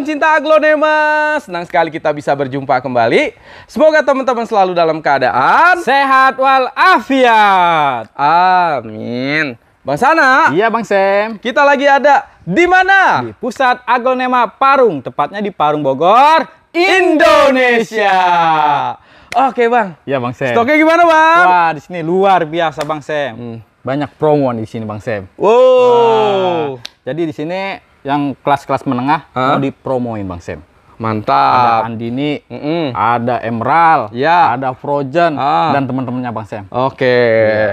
pencinta aglonema, senang sekali kita bisa berjumpa kembali. Semoga teman-teman selalu dalam keadaan sehat walafiat. Amin. Bang Sana. Iya Bang Sem. Kita lagi ada di mana? Di pusat aglonema Parung, tepatnya di Parung Bogor, Indonesia. Oke Bang. Iya Bang Sem. Stoknya gimana Bang? Wah di sini luar biasa Bang Sem. Hmm. Banyak promo di sini Bang Sem. Wow. Wah, jadi di sini yang kelas-kelas menengah huh? mau dipromoin Bang Sen. Mantap. Ada Andini, mm -mm. ada Emerald, ya. ada Frozen ah. dan teman-temannya Bang Sem Oke,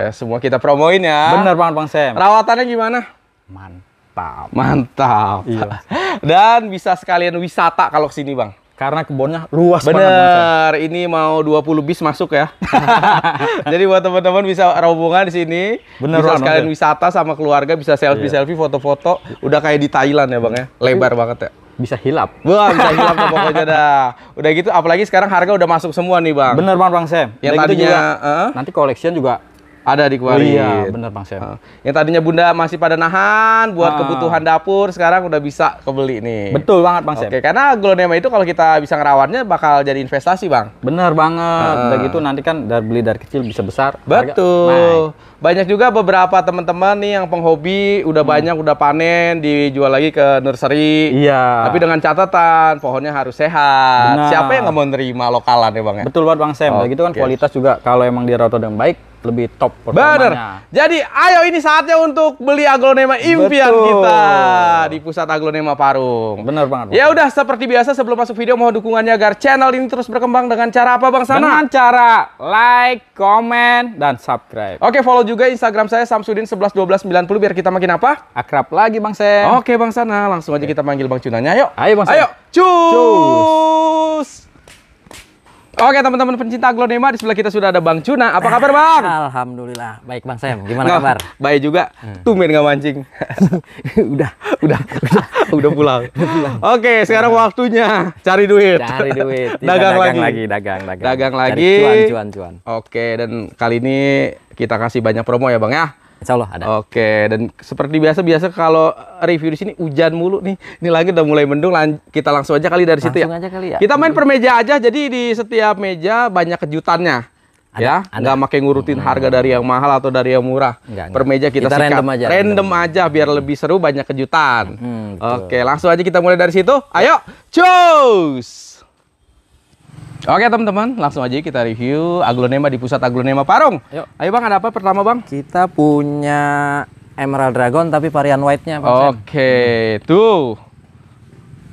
ya. semua kita promoin ya. Bener banget Bang Sem Rawatannya gimana? Mantap. Mantap. Iya. dan bisa sekalian wisata kalau kesini Bang karena kebunnya luas Bener, banget. Ya. ini mau 20 bis masuk ya. Jadi buat teman-teman bisa rombongan di sini, Bener, bisa sekalian okay. wisata sama keluarga, bisa selfie-selfie, iya. foto-foto. Udah kayak di Thailand ya bang ya, lebar uh. banget ya. Bisa hilap. Wah, bisa hilap tuh pokoknya dah. Udah gitu, apalagi sekarang harga udah masuk semua nih bang. Bener banget bang Sam. Yang nah, tadinya, gitu juga, uh? nanti collection juga ada di Oh, iya, benar Bang Sam. yang tadinya Bunda masih pada nahan buat ah. kebutuhan dapur, sekarang udah bisa kebeli nih. Betul banget Bang Sam. Oke, karena glonema itu kalau kita bisa ngerawatnya bakal jadi investasi, Bang. Bener banget. Ah. Udah gitu nanti kan dari beli dari kecil bisa besar. Betul banyak juga beberapa teman-teman nih yang penghobi udah hmm. banyak udah panen dijual lagi ke nursery. Iya. Tapi dengan catatan pohonnya harus sehat. Benar. Siapa yang nggak mau nerima lokalan ya bang? Ya? Betul banget bang Sam. Oh, gitu kan okay. kualitas juga kalau emang dirawat dengan baik lebih top Bener. Jadi ayo ini saatnya untuk beli aglonema impian Betul. kita di pusat aglonema Parung. Bener banget. Ya udah seperti biasa sebelum masuk video mohon dukungannya agar channel ini terus berkembang dengan cara apa Bang Sana? Dengan cara like, comment, dan subscribe. Oke, follow juga Instagram saya Samsudin 111290 biar kita makin apa? Akrab lagi Bang Sen. Oke Bang Sana, langsung aja kita panggil Bang Cunanya. Ayo. Ayo Bang Sen. Ayo. Cus. Cus. Oke teman-teman pencinta aglonema di sebelah kita sudah ada Bang Cuna. Apa kabar Bang? Alhamdulillah baik Bang Sam. Gimana Nggak, kabar? Baik juga. Hmm. Tumben nggak mancing. udah, udah, udah, udah pulang. Oke sekarang waktunya cari duit. Cari duit. Iya, dagang, dagang lagi. lagi. Dagang, lagi Dagang lagi. cuan, cuan, cuan. Oke dan kali ini kita kasih banyak promo ya Bang ya. Insya Allah ada. Oke, dan seperti biasa-biasa kalau review di sini hujan mulu nih. Ini langit udah mulai mendung, lan kita langsung aja kali dari langsung situ ya. kali ya. Kita main per meja aja, jadi di setiap meja banyak kejutannya. Ada, ya, ada. nggak makin ngurutin hmm. harga dari yang mahal atau dari yang murah. Enggak, per meja kita, kita random aja. Random, aja biar lebih seru banyak kejutan. Hmm, Oke, langsung aja kita mulai dari situ. Ayo, choose! Oke teman-teman, langsung aja kita review aglonema di pusat aglonema Parung. Ayo. Ayo Bang, ada apa pertama Bang? Kita punya Emerald Dragon tapi varian white-nya Oke, tuh.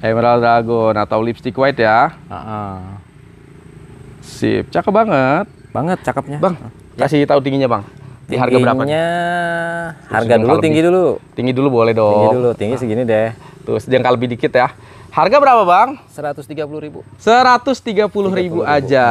Emerald Dragon atau lipstick white ya. Uh -uh. Sip, cakep banget. Banget cakepnya. Bang, ya. kasih tahu tingginya Bang. Di harga berapa? Tingginya harga dulu tinggi dulu. Tinggi dulu boleh dong. Tinggi dulu, tinggi segini deh. Tuh, sejengkal lebih dikit ya. Harga berapa, Bang? 130.000. 130.000 130 aja.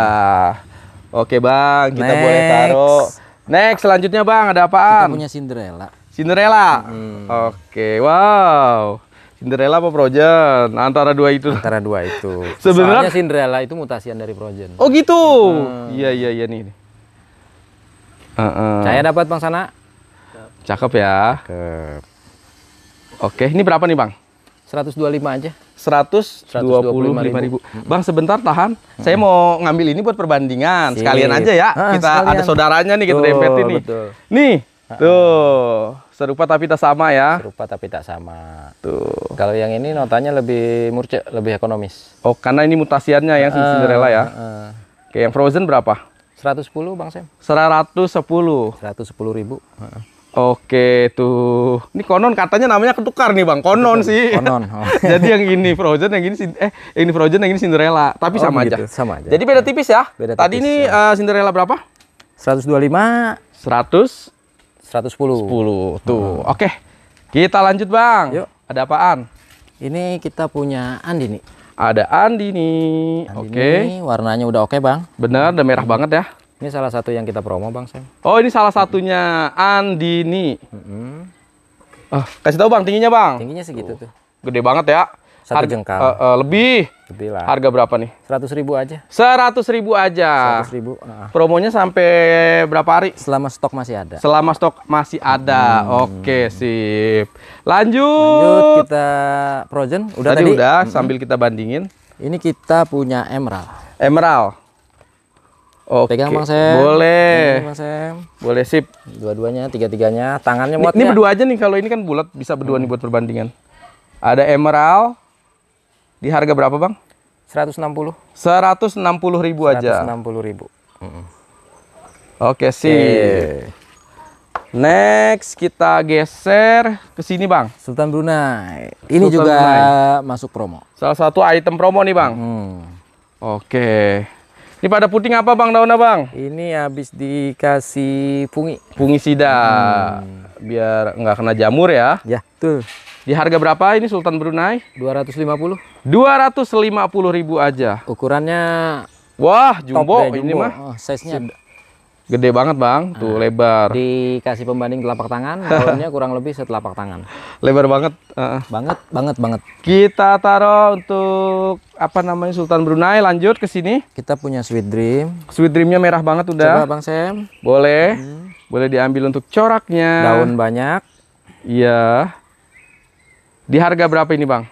Oke, Bang, kita Next. boleh taruh. Next, selanjutnya, Bang, ada apaan? Kita punya Cinderella. Cinderella. Hmm. Oke, wow. Cinderella apa Projen? Antara dua itu. Antara dua itu. Sebenarnya Cinderella itu mutasian dari Projen. Oh gitu. Hmm. Iya iya iya nih. Uh -uh. Saya dapat Bang Sana. Cakep ya. Cakep. Oke, ini berapa nih Bang? 125 aja. Seratus dua puluh lima ribu. Bang sebentar tahan, hmm. saya mau ngambil ini buat perbandingan. Sekalian aja ya, ah, kita sekalian. ada saudaranya nih kita tuh, dempet nih. Betul. Nih, ah, ah. tuh serupa tapi tak sama ya. Serupa tapi tak sama. Tuh. Kalau yang ini notanya lebih murce, lebih ekonomis. Oh, karena ini mutasiannya yang uh, Cinderella ya. Uh. Oke, yang Frozen berapa? 110 Bang Sam. 110. 110 ribu. Uh. Oke tuh. Ini konon katanya namanya ketukar nih bang. Konon Betul, sih. Konon. Oh. Jadi yang ini Frozen, yang ini eh yang ini Frozen, yang ini Cinderella. Tapi oh, sama gitu. aja. Sama aja. Jadi beda tipis ya. Beda tipis. Tadi tipis, ini ya. uh, Cinderella berapa? 125. 100. 110. 10. Tuh. Hmm. Oke. Kita lanjut bang. Yuk. Ada apaan? Ini kita punya Andini. Ada Andini. Andini. Oke. Warnanya udah oke bang. Bener, udah merah banget ya. Ini salah satu yang kita promo Bang Sam. Oh ini salah satunya Andini. Mm -hmm. uh, kasih tahu Bang tingginya Bang. Tingginya segitu tuh. Gede banget ya. Satu Harga, jengkal. Uh, uh, lebih. Lebih lah. Harga berapa nih? Seratus ribu aja. Seratus ribu aja. Seratus ribu. Uh. Promonya sampai berapa hari? Selama stok masih ada. Selama stok masih ada. Hmm. Oke sip. Lanjut. Lanjut kita Projen. Udah tadi. tadi? udah. Mm -hmm. Sambil kita bandingin. Ini kita punya Emerald. Emerald. Oke. Pegang Bang Sam. Boleh. Ini Bang Sam. Boleh sip. Dua-duanya, tiga-tiganya, tangannya muat. Ini, ini berdua aja nih kalau ini kan bulat bisa berdua hmm. nih buat perbandingan. Ada emerald di harga berapa, Bang? 160. 160 ribu aja. 160.000. ribu. Hmm. Oke, sip. Okay. Next kita geser ke sini, Bang. Sultan Brunei. Ini Sultan juga Brunei. masuk promo. Salah satu item promo nih, Bang. Hmm. Oke. Okay. Ini pada puting apa bang daunnya bang? Ini habis dikasih pungi. sida. Hmm. Biar nggak kena jamur ya. Ya, tuh. Di harga berapa ini Sultan Brunei? 250. 250 ribu aja. Ukurannya Wah, jumbo, jumbo. ini mah. Oh, size-nya Gede banget bang, tuh nah, lebar. Dikasih pembanding telapak tangan, dalamnya kurang lebih setelapak tangan. Lebar banget. Uh. Banget, banget, banget. Kita taruh untuk apa namanya Sultan Brunei. Lanjut ke sini. Kita punya Sweet Dream. Sweet Dreamnya merah banget udah. Coba bang Sam. Boleh, hmm. boleh diambil untuk coraknya. Daun banyak. Iya. Di harga berapa ini bang?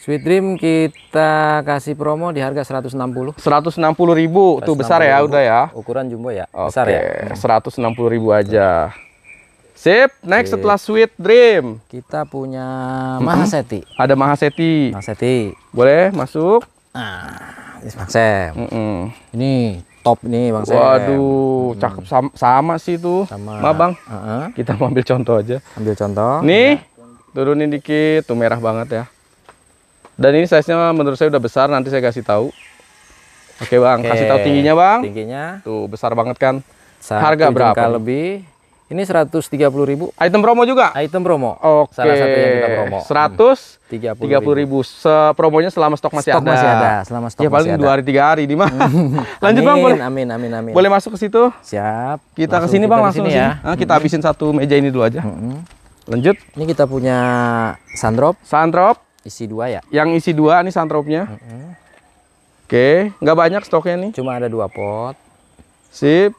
Sweet Dream kita kasih promo di harga 160. 160.000 160 tuh besar ya udah ya. Ukuran jumbo ya, okay. besar ya. ribu aja. Sip, next Sip. setelah Sweet Dream. Kita punya Mahaseti. Ada Mahaseti. Mahaseti. Boleh masuk? ah ini Bang Sam. Mm -hmm. Ini top nih Bang Sam. Waduh, cakep sama, sama sih tuh. Sama. Ma Bang. Uh -huh. Kita mau ambil contoh aja. Ambil contoh. Nih. Ya. Turunin dikit, tuh merah banget ya. Dan ini size-nya menurut saya udah besar, nanti saya kasih tahu. Oke bang, Oke. kasih tahu tingginya bang. Tingginya. Tuh besar banget kan. Satu Harga berapa? lebih. Ini puluh ribu. Item promo juga? Item promo. Oke. Salah satu yang kita promo. 130 hmm. ribu. ribu. Se promonya selama stok masih stok ada. masih ada. Selama stok ya, paling dua hari tiga hari di mah. Hmm. Lanjut amin, bang boleh. Amin amin amin. Boleh masuk ke situ? Siap. Kita ke sini bang langsung ya. Nah, kita hmm. habisin satu meja ini dulu aja. -hmm. Lanjut. Ini kita punya sandrop. Sandrop. Isi dua ya? Yang isi dua nih santropnya. Mm -hmm. Oke, nggak banyak stoknya nih. Cuma ada dua pot. Sip.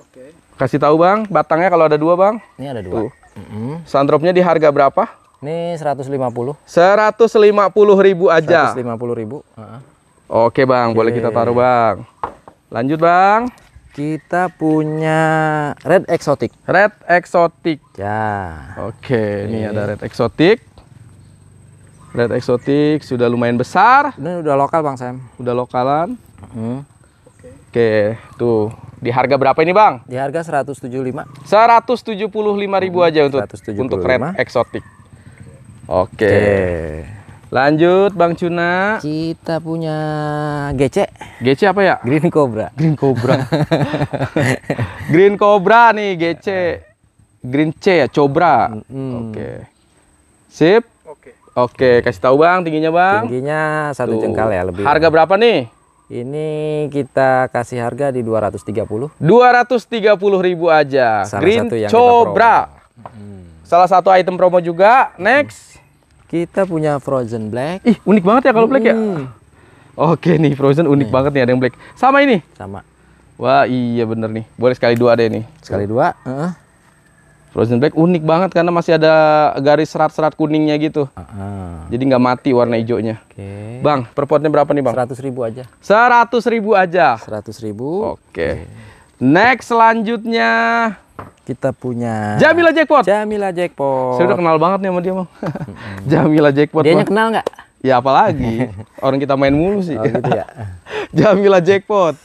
Oke. Kasih tahu bang, batangnya kalau ada dua bang. Ini ada dua. Mm -hmm. Santropnya di harga berapa? Ini 150. 150 ribu aja. 150 ribu. Uh -huh. Oke bang, Oke. boleh kita taruh bang. Lanjut bang. Kita punya red exotic. Red exotic. Ya. Oke, ini, ini ada red exotic. Red eksotik sudah lumayan besar. Ini udah lokal Bang Sam. Udah lokalan. Hmm. Oke, tuh. Di harga berapa ini, Bang? Di harga 175. lima ribu aja hmm, untuk 175. untuk red eksotik. Oke. Oke. Lanjut Bang Cuna. Kita punya GC. GC apa ya? Green Cobra. Green Cobra. Green Cobra nih GC. Green C ya, Cobra. Mm -hmm. Oke. Sip. Oke, kasih tahu Bang tingginya Bang. Tingginya satu Tuh. jengkal ya lebih. Harga berapa nih? Ini kita kasih harga di dua Dua ratus ratus tiga puluh. tiga puluh ribu aja. Salah Green satu yang Cobra. Hmm. Salah satu item promo juga. Next. Kita punya Frozen Black. Ih, unik banget ya kalau hmm. black ya. Hmm. Oke nih, Frozen unik nih. banget nih ada yang black. Sama ini? Sama. Wah, iya bener nih. Boleh sekali dua deh nih. Sekali dua. Uh -huh. Frozen black unik banget karena masih ada garis serat-serat kuningnya gitu. Uh ah. -huh. Jadi nggak mati warna hijaunya. Okay. Bang, perpotnya berapa nih bang? Seratus ribu aja. Seratus ribu aja. Seratus ribu. Oke. Okay. okay. Next selanjutnya kita punya Jamila Jackpot. Jamila Jackpot. Saya udah kenal banget nih sama dia bang. Jamila Jackpot. Dia kenal nggak? Ya apalagi orang kita main mulu sih. Oh, gitu ya. Jamila Jackpot.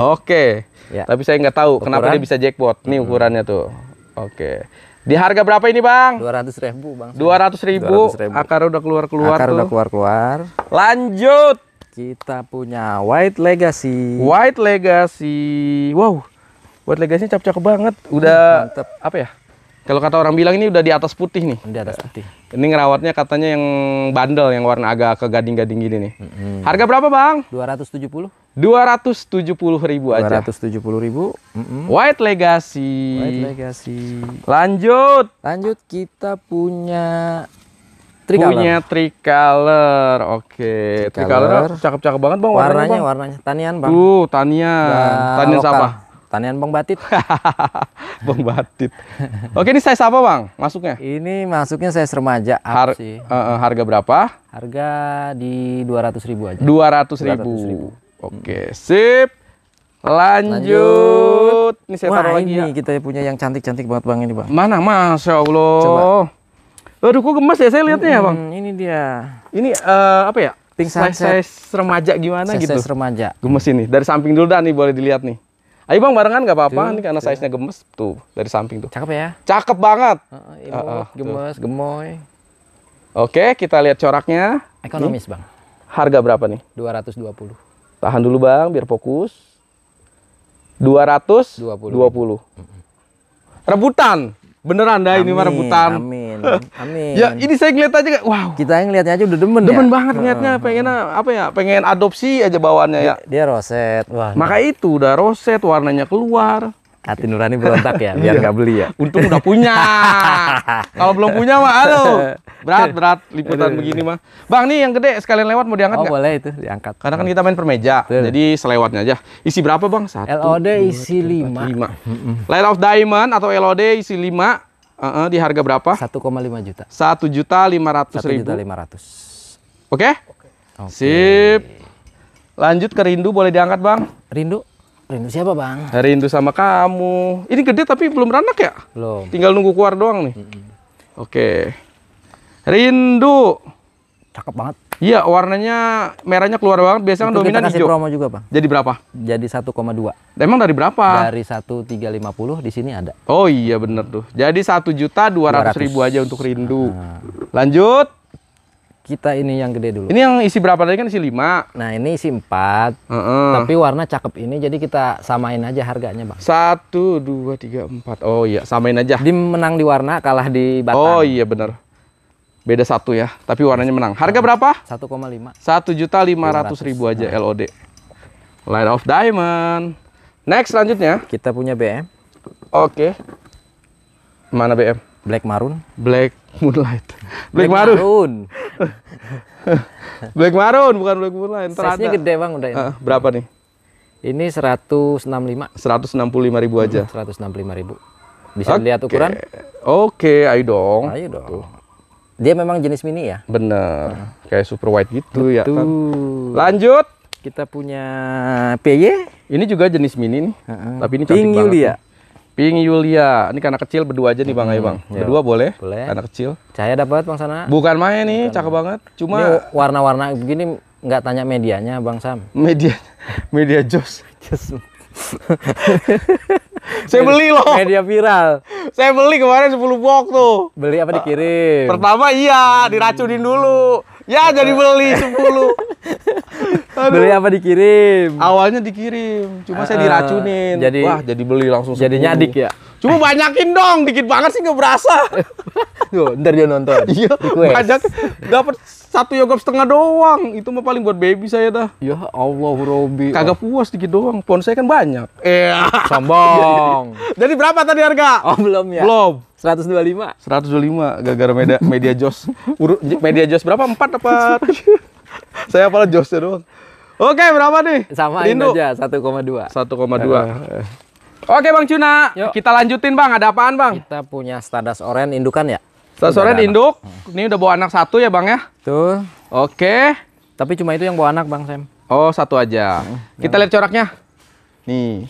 Oke. Okay. Ya. Tapi saya nggak tahu Ukuran? kenapa dia bisa jackpot. Nih hmm. ukurannya tuh. Oke. Okay. Di harga berapa ini bang? Dua ratus ribu bang. Dua ratus ribu. Akar udah keluar keluar. Akar udah keluar keluar. Lanjut. Kita punya White Legacy. White Legacy. Wow. White Legacy cakep-cakep banget. Udah Mantep. apa ya? Kalau kata orang bilang ini udah di atas putih nih. Di atas putih. Ini ngerawatnya katanya yang bandel yang warna agak ke gading gading gini nih. Mm -hmm. Harga berapa, Bang? 270. 270 ribu aja. 270 ribu. Mm -hmm. White Legacy. White Legacy. Lanjut. Lanjut kita punya Tricolor. Punya tricolor. Oke, tricolor cakep-cakep banget Bang warnanya. Warnanya, bang. warnanya tanian, Bang. Uh, tanian. Nah, tanian lokal. siapa? Pertanian Bang Batit. bang Batit. Oke, ini saya apa, Bang? Masuknya? Ini masuknya saya remaja Har Uh, uh, harga berapa? Harga di 200 ribu aja. 200 ribu. 200 ribu. Oke, sip. Lanjut. Lanjut. Ini saya Wah, taruh lagi ini ya. kita punya yang cantik-cantik banget, Bang, ini, Bang. Mana? Masya Allah. Coba. Aduh, kok gemes ya saya lihatnya hmm, ya, Bang. Ini dia. Ini uh, apa ya? Pink size, size remaja gimana size gitu. Size remaja. Gemes ini. Dari samping dulu dah nih boleh dilihat nih. Ayo bang barengan nggak apa-apa nih karena size-nya gemes tuh dari samping tuh. Cakep ya? Cakep banget. Uh, imut, uh, uh, gemes, gemoy. Oke, kita lihat coraknya. Ekonomis nih. bang. Harga berapa nih? 220. Tahan dulu bang, biar fokus. 220. 20. 20. puluh. Rebutan. Beneran dah ini mah rebutan. Amin. Amin. Ya, ini saya ngeliat aja kayak wow. Kita yang ngeliatnya aja udah demen, ya? demen ya. banget ngeliatnya, pengen apa ya? Pengen adopsi aja bawaannya ya. Dia, roset. Wah. Maka itu udah roset, warnanya keluar. Hati nurani berontak ya, biar iya. nggak beli ya. Untung udah punya. Kalau belum punya mah, halo. Berat berat liputan begini mah. Bang nih yang gede sekalian lewat mau diangkat Oh gak? boleh itu diangkat. Karena kan kita main permeja, jadi selewatnya aja. Isi berapa bang? Satu. LOD isi lima. Lima. Light of Diamond atau LOD isi lima Uh, uh, di harga berapa? 1,5 juta. 1 juta 500 1 juta 500. Oke? Okay? Okay. Sip. Lanjut ke Rindu, boleh diangkat Bang? Rindu? Rindu siapa Bang? Rindu sama kamu. Ini gede tapi belum beranak ya? Belum. Tinggal nunggu keluar doang nih. Mm -hmm. Oke. Okay. Rindu. Cakep banget. Iya, warnanya merahnya keluar banget. Biasanya kan dominan hijau. promo juga, Bang. Jadi berapa? Jadi 1,2. Emang dari berapa? Dari 1,350 di sini ada. Oh iya bener tuh. Jadi 1 juta 200, 200. ribu aja untuk rindu. Nah. Lanjut. Kita ini yang gede dulu. Ini yang isi berapa tadi kan isi 5. Nah, ini isi 4. Uh -uh. Tapi warna cakep ini jadi kita samain aja harganya, Bang. 1 2 3 4. Oh iya, samain aja. Di menang di warna, kalah di batang. Oh iya bener Beda satu ya, tapi warnanya menang. Harga berapa? 1,5. satu juta lima ratus ribu aja nah. LOD. Light of Diamond. Next selanjutnya. Kita punya BM. Oke. Okay. Mana BM? Black Maroon. Black Moonlight. Black, Black Maroon. Maroon. Black Maroon bukan Black Moonlight. Size-nya gede bang udah ini. Uh, berapa nih? Ini 165. 165 ribu aja. puluh 165 ribu. Bisa okay. lihat ukuran? Oke, okay, ayo dong. Ayo dong. Dia memang jenis mini ya? Bener. Nah. Kayak super white gitu Betul. ya kan. Lanjut. Kita punya PY. Ini juga jenis mini nih. Uh -huh. Tapi ini cantik Pink banget. Yulia. Ini karena kecil berdua aja nih Bang hmm, Bang. Iya. Berdua boleh? Boleh. Karena kecil. Cahaya dapat Bang Sana. Bukan main nih, Bukan cakep banget. Cuma warna-warna begini nggak tanya medianya Bang Sam. Media media jos. Jos. Saya beli loh. Media viral. Saya beli kemarin 10 box tuh. Beli apa dikirim? Pertama iya, diracunin dulu. Ya jadi beli 10. Aduh. Beli apa dikirim? Awalnya dikirim, cuma uh, saya ah, diracunin. Jadi, Wah, jadi beli langsung 10. Jadi nyadik ya. Cuma banyakin dong, dikit banget sih nggak berasa. Tuh, ntar dia nonton. Iya, banyak dapat satu yogurt setengah doang. Itu mah paling buat baby saya dah. Ya Allah Robi. Kagak puas dikit doang. Pon saya kan banyak. Iya. Yeah. Sombong. Jadi berapa tadi harga? Oh, belum ya. Belum. Seratus dua 125. 125 lima. gara media media jos. media jos berapa? Empat dapat. saya apalah ya doang. Oke, berapa nih? Sama aja koma dua. Eh, eh, eh. Oke Bang Cuna, Yuk. kita lanjutin Bang. Ada apaan Bang? Kita punya standar oren indukan ya? Sasaran induk. Ini udah bawa anak satu ya bang ya? Tuh. Oke. Tapi cuma itu yang bawa anak bang Sam. Oh satu aja. Hmm, Kita lihat coraknya. Nih.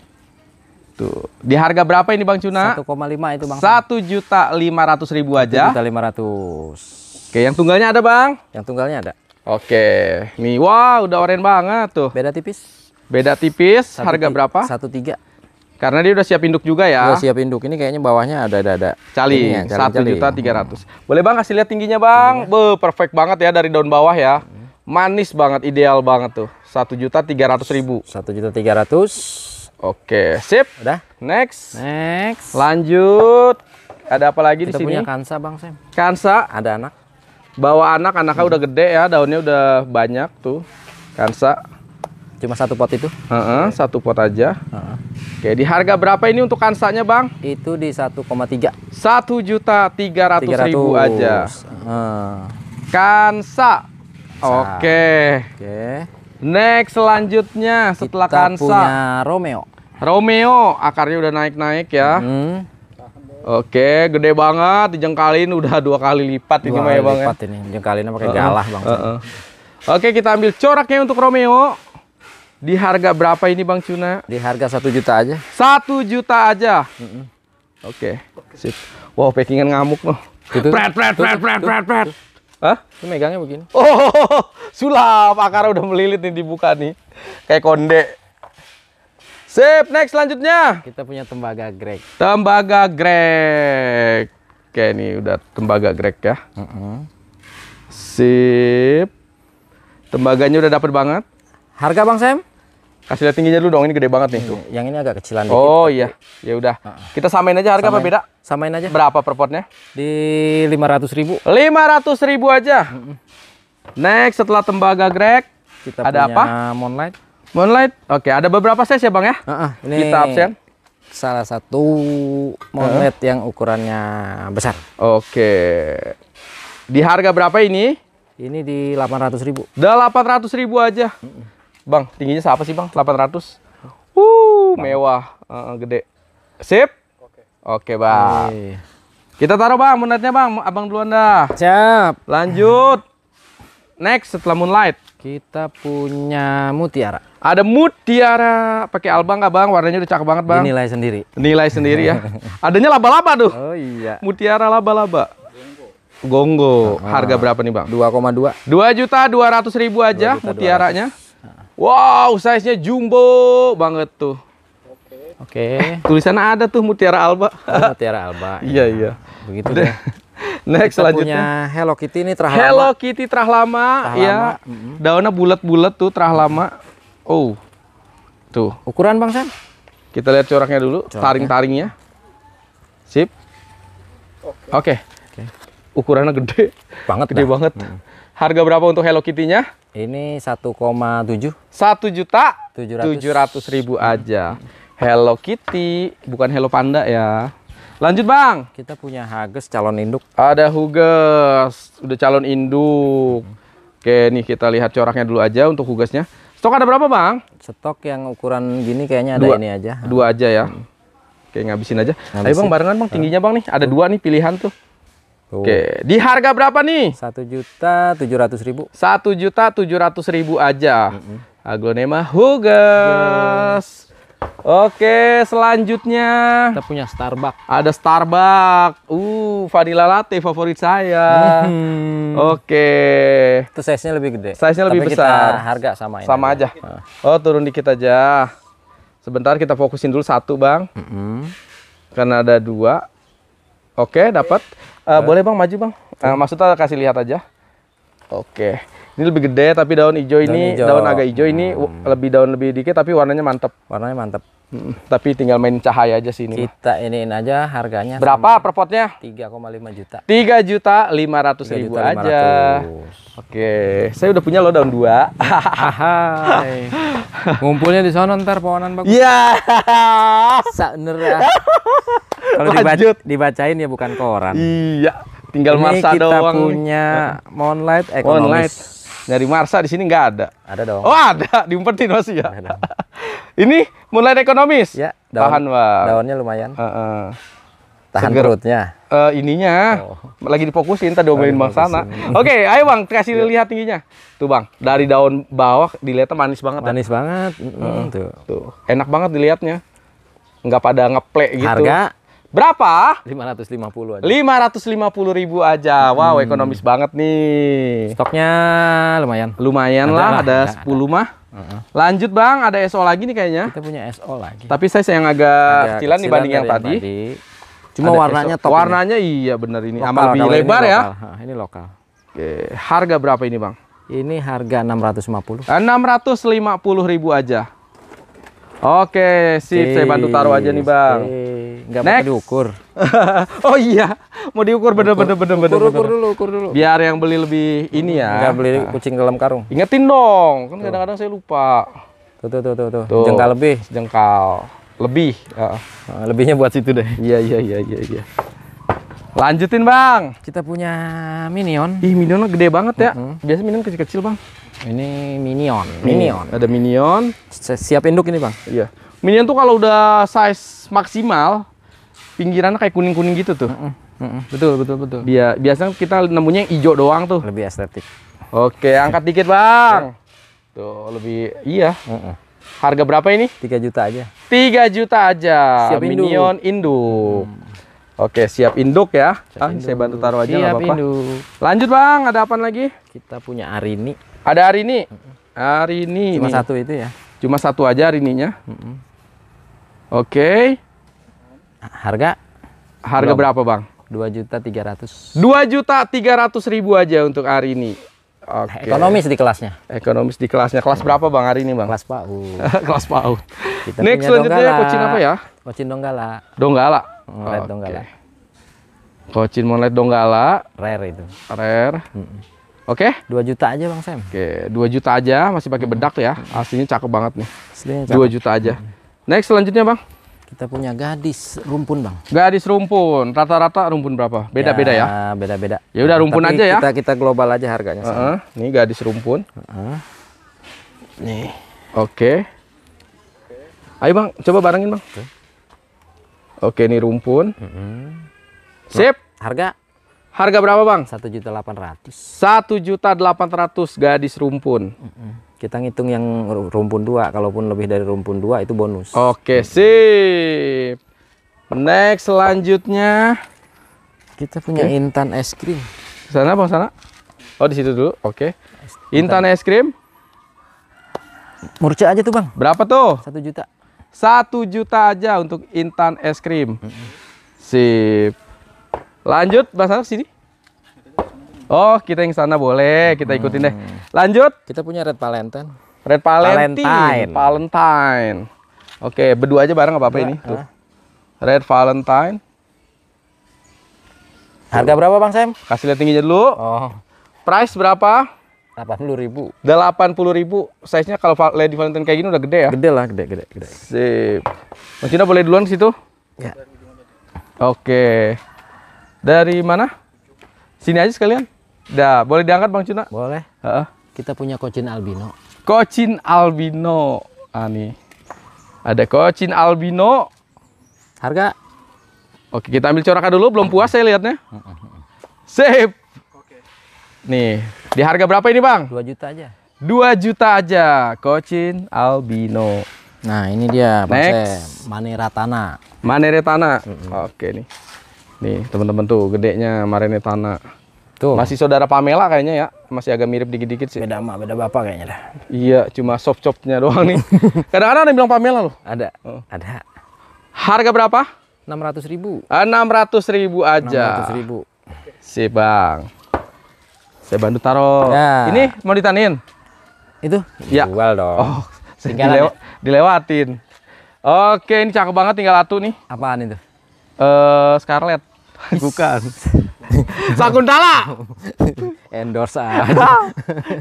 Tuh. Di harga berapa ini Bang Cuna? 1,5 itu Bang. Satu juta lima ratus ribu aja. 1 juta ratus. Oke, yang tunggalnya ada Bang? Yang tunggalnya ada. Oke. Nih, wow udah oren banget tuh. Beda tipis. Beda tipis. Satu harga berapa? Satu tiga. Karena dia udah siap induk juga ya. Udah siap induk. Ini kayaknya bawahnya ada ada ada. Ya, Cali. Satu juta hmm. tiga ratus. Boleh bang kasih lihat tingginya bang. Iya. Be perfect banget ya dari daun bawah ya. Hmm. Manis banget, ideal banget tuh. Satu juta tiga ratus ribu. Satu juta tiga ratus. Oke, sip. Udah. Next. Next. Lanjut. Ada apa lagi Kita di sini? punya kansa bang Sam. Kansa. Ada anak. Bawa anak, anaknya hmm. udah gede ya, daunnya udah banyak tuh. Kansa. Cuma satu pot itu? Uh -uh, satu pot aja. Uh -uh. Oke, di harga berapa ini untuk kansanya, Bang? Itu di 1,3. satu juta tiga ratus ribu aja. Uh. Kansa. Oke. Oke. Next selanjutnya setelah Kita kansa. punya Romeo. Romeo, akarnya udah naik-naik ya. Hmm. Oke, gede banget. Dijengkalin udah dua kali lipat dua ini mah ya, Bang. Ya. Lipat ini. Jengkalinnya pakai uh -uh. galah, Bang. Uh -uh. Oke, kita ambil coraknya untuk Romeo. Di harga berapa ini Bang Cuna? Di harga satu juta aja. Satu juta aja. Mm -hmm. Oke, okay. sip. Wow, packingan ngamuk loh. Itu, pret, pret, pret, pret, pret, pret. Hah? Itu megangnya begini. Oh, sulap. Akar udah melilit nih dibuka nih. Kayak konde. Sip, next selanjutnya. Kita punya tembaga Greg. Tembaga Greg. Kayak ini udah tembaga Greg ya. Uh -uh. Sip. Tembaganya udah dapet banget. Harga Bang Sam? Kasih lihat tingginya dulu dong, ini gede banget nih. Tuh. Iya, yang ini agak kecilan dikit. Oh iya, ya udah. Kita samain aja harga samain. apa beda? Samain aja. Berapa per potnya? Di 500 ribu. 500 ribu aja. Next setelah tembaga grek, kita ada apa? Moonlight. Moonlight. Oke, ada beberapa ses ya bang ya? Uh ini kita absen. Salah satu moonlight uh yang ukurannya besar. Oke. Di harga berapa ini? Ini di 800 ribu. 800 ribu aja. Mm -mm. Bang, tingginya siapa sih bang? 800? Uh, mewah, uh, gede. Sip? Oke, Oke bang. Hey. Kita taruh bang, munatnya bang. Abang duluan dah. Siap. Lanjut. Next setelah Moonlight. Kita punya Mutiara. Ada Mutiara. Pakai albang gak bang? Warnanya udah cakep banget bang. Nilai sendiri. Nilai sendiri ya. Adanya laba-laba tuh. Oh iya. Mutiara laba-laba. Gonggo. Harga berapa nih bang? 2,2. 2 juta 200 ribu aja 2 mutiaranya. Wow, size-nya jumbo banget tuh. Oke. Okay. Tulisannya ada tuh Mutiara Alba. Oh, Mutiara Alba. Ya. Iya, iya. Begitu deh. Ya. Next Kita selanjutnya punya Hello Kitty ini terah Hello Kitty terah lama, terah ya. Lama. Daunnya bulat-bulat tuh terah lama. Oh. Tuh. Ukuran Bang San? Kita lihat coraknya dulu, taring-taringnya. Sip. Oke. Okay. Oke. Okay. Ukurannya gede. Banget gede dah. banget. -hmm. Harga berapa untuk Hello Kitty-nya? Ini 1,7. 1 juta 700 ribu aja. Hello Kitty, bukan Hello Panda ya. Lanjut Bang. Kita punya Huges calon induk. Ada Huges, udah calon induk. Oke, nih kita lihat coraknya dulu aja untuk Hugges-nya. Stok ada berapa Bang? Stok yang ukuran gini kayaknya ada dua, ini aja. Dua aja ya. Hmm. Oke, ngabisin aja. Ngabisin. Ayo Bang, barengan Bang, tingginya Bang nih. Ada dua nih pilihan tuh. Oke, di harga berapa nih? Satu juta tujuh ratus ribu. Satu juta tujuh ratus ribu aja. Mm -hmm. Aglonema Hugas. Yes. Oke, selanjutnya kita punya Starbucks. Ada Starbucks. Uh, vanilla latte favorit saya. Hmm. Oke. Itu size-nya lebih gede. Size-nya lebih besar. Kita harga sama ini. Sama aja. Ya. Oh, turun dikit aja. Sebentar kita fokusin dulu satu, Bang. Mm -hmm. Karena ada dua. Oke, dapat. Uh, boleh bang maju bang. Uh, maksudnya kasih lihat aja. Oke. Ini lebih gede tapi daun hijau ini daun, hijau. daun agak hijau ini hmm. lebih daun lebih dikit tapi warnanya mantap. Warnanya mantep. Hmm, tapi tinggal main cahaya aja sini. Kita iniin aja harganya. Berapa per potnya? 3,5 juta. 3 juta 500 ribu 500. aja. Oke, saya udah punya lo daun 2. Ngumpulnya di sana ntar pohonan bagus. Iya. ya. Kalau dibaca, dibacain ya bukan koran. Iya. Tinggal ini masa kita doang. punya Moonlight ekonomis. Moonlight dari Marsa di sini nggak ada. Ada dong. Oh ada, diumpetin masih ya. Ada ini mulai ekonomis. Ya. Daun, Tahan bang. Daunnya lumayan. Uh -uh. Tahan Seger. perutnya. Uh, ininya oh. lagi difokusin, tadi omelin bang sana. Oke, okay, ayo bang, kasih iya. lihat tingginya. Tuh bang, dari daun bawah dilihat manis banget. Ya. Manis kan? banget. Mm, uh, tuh. tuh. Enak banget dilihatnya. Nggak pada ngeplek gitu. Harga Berapa? 550 aja. 550 ribu aja. Wow, hmm. ekonomis banget nih. Stoknya lumayan. Lumayan ada lah, ada, sepuluh 10 ada. mah. Uh -huh. Lanjut Bang, ada SO lagi nih kayaknya. Kita punya SO lagi. Tapi saya yang agak, agak kecilan dibanding yang, yang tadi. tadi. Cuma ada warnanya SO. top. Warnanya ini. iya bener ini. Lokal, lebih lebar ini ya. Lokal. ini lokal. Oke, harga berapa ini Bang? Ini harga 650. 650 ribu aja. Oke, sip. Oke. Saya bantu taruh aja nih Bang. Okay nggak mau diukur. oh iya, mau diukur bener-bener bener-bener. Ukur, ukur dulu, ukur dulu. Biar yang beli lebih ini ya. Nggak beli nah. kucing dalam karung. Ingetin dong, kan kadang-kadang saya lupa. Tuh tuh tuh tuh tuh. tuh. Jengkal lebih. Jengkal lebih. Uh. lebihnya buat situ deh. Iya iya iya iya. iya. Lanjutin bang. Kita punya minion. Ih minion gede banget ya. Uh -huh. Biasa minion kecil-kecil bang. Ini minion. Minion. Ada minion. Siap induk ini bang. Iya. Minion tuh kalau udah size maksimal pinggirannya kayak kuning kuning gitu tuh. Mm -mm. Betul betul betul. Bia biasanya kita nemunya yang hijau doang tuh. Lebih estetik. Oke, angkat dikit bang. Tuh lebih iya. Mm -mm. Harga berapa ini? 3 juta aja. 3 juta aja. Siap Minion induk. induk. Hmm. Oke, siap induk ya. Siap ah, induk. saya bantu taruh aja nggak apa-apa. Lanjut, Bang. Ada apa lagi? Kita punya Arini. Ada Arini? Arini. Cuma ini. satu itu ya. Cuma satu aja Arininya. Mm -mm. Oke. Harga? Harga belum. berapa bang? Dua juta tiga ratus. Dua juta tiga ratus ribu aja untuk hari ini. Okay. Ekonomis di kelasnya. Ekonomis di kelasnya. Kelas berapa bang hari ini bang? Kelas pau Kelas pau Next selanjutnya donggala. apa ya? kucing Donggala. Donggala. Moonlight hmm, okay. Donggala. Kocin monlet Donggala. Rare itu. Rare. Hmm. Oke. Okay. 2 juta aja Bang Sam. Oke, okay. 2 juta aja masih pakai hmm. bedak ya. Aslinya cakep banget nih. Aslinya cakep. 2 juta aja. Next selanjutnya Bang. Kita punya gadis rumpun, Bang. Gadis rumpun. Rata-rata rumpun berapa? Beda-beda ya, ya? Beda-beda. Ya udah rumpun Tapi aja ya. Kita kita global aja harganya. Uh -huh. Ini gadis rumpun. Uh -huh. Nih. Oke. Okay. Ayo, Bang, coba barengin, Bang. Oke, okay. okay, ini rumpun. Uh -huh. Sip. Harga Harga berapa bang? Satu juta delapan ratus. Satu juta delapan ratus gadis rumpun. Mm -mm. Kita ngitung yang rumpun dua, kalaupun lebih dari rumpun dua itu bonus. Oke okay, sip. Next selanjutnya kita punya okay. intan es krim. Sana bang sana. Oh di situ dulu. Oke. Okay. Intan es krim. Murca aja tuh bang. Berapa tuh? Satu juta. Satu juta aja untuk intan es krim. Mm -mm. Sip. Lanjut Mas Anak sini. Oh, kita yang sana boleh, kita hmm. ikutin deh. Lanjut. Kita punya Red Valentine. Red Valentine. Valentine. Oke, berdua aja bareng apa-apa ini. Tuh. Red Valentine. Harga berapa Bang Sam? Kasih lihat tingginya dulu. Oh. Price berapa? 80 ribu. delapan 80 ribu. Size-nya kalau Lady Valentine kayak gini udah gede ya? Gede lah, gede, gede, gede. Sip. Mas Cina boleh duluan ke situ? Ya. Oke. Dari mana? Sini aja sekalian. Dah, boleh diangkat Bang Cuna? Boleh. Uh -uh. Kita punya kocin albino. Kocin albino. Ah nih. Ada kocin albino. Harga? Oke, kita ambil coraknya dulu, belum puas saya lihatnya. Sip. Oke. Nih, di harga berapa ini, Bang? Dua juta aja. Dua juta aja, kocin albino. Nah, ini dia Next. Maneratana. Maneratana. Mm -hmm. Oke nih. Nih, teman-teman tuh gedenya Tanah. Tuh. Masih saudara Pamela kayaknya ya. Masih agak mirip dikit-dikit sih. Beda mah, beda bapak kayaknya dah. Iya, cuma soft chopnya doang nih. Kadang-kadang ada yang bilang Pamela loh. Ada. Oh. Ada. Harga berapa? enam ratus ribu. Ah, enam ratus ribu aja. 600 ribu. Si bang. Saya bantu taruh. Ya. Ini mau ditanin? Itu? Ya. Jual dong. Oh, tinggal dilew ya? dilewatin. Oke, ini cakep banget tinggal satu nih. Apaan itu? Eh, uh, Scarlet. Bukan. Sakuntala. Endorse aja.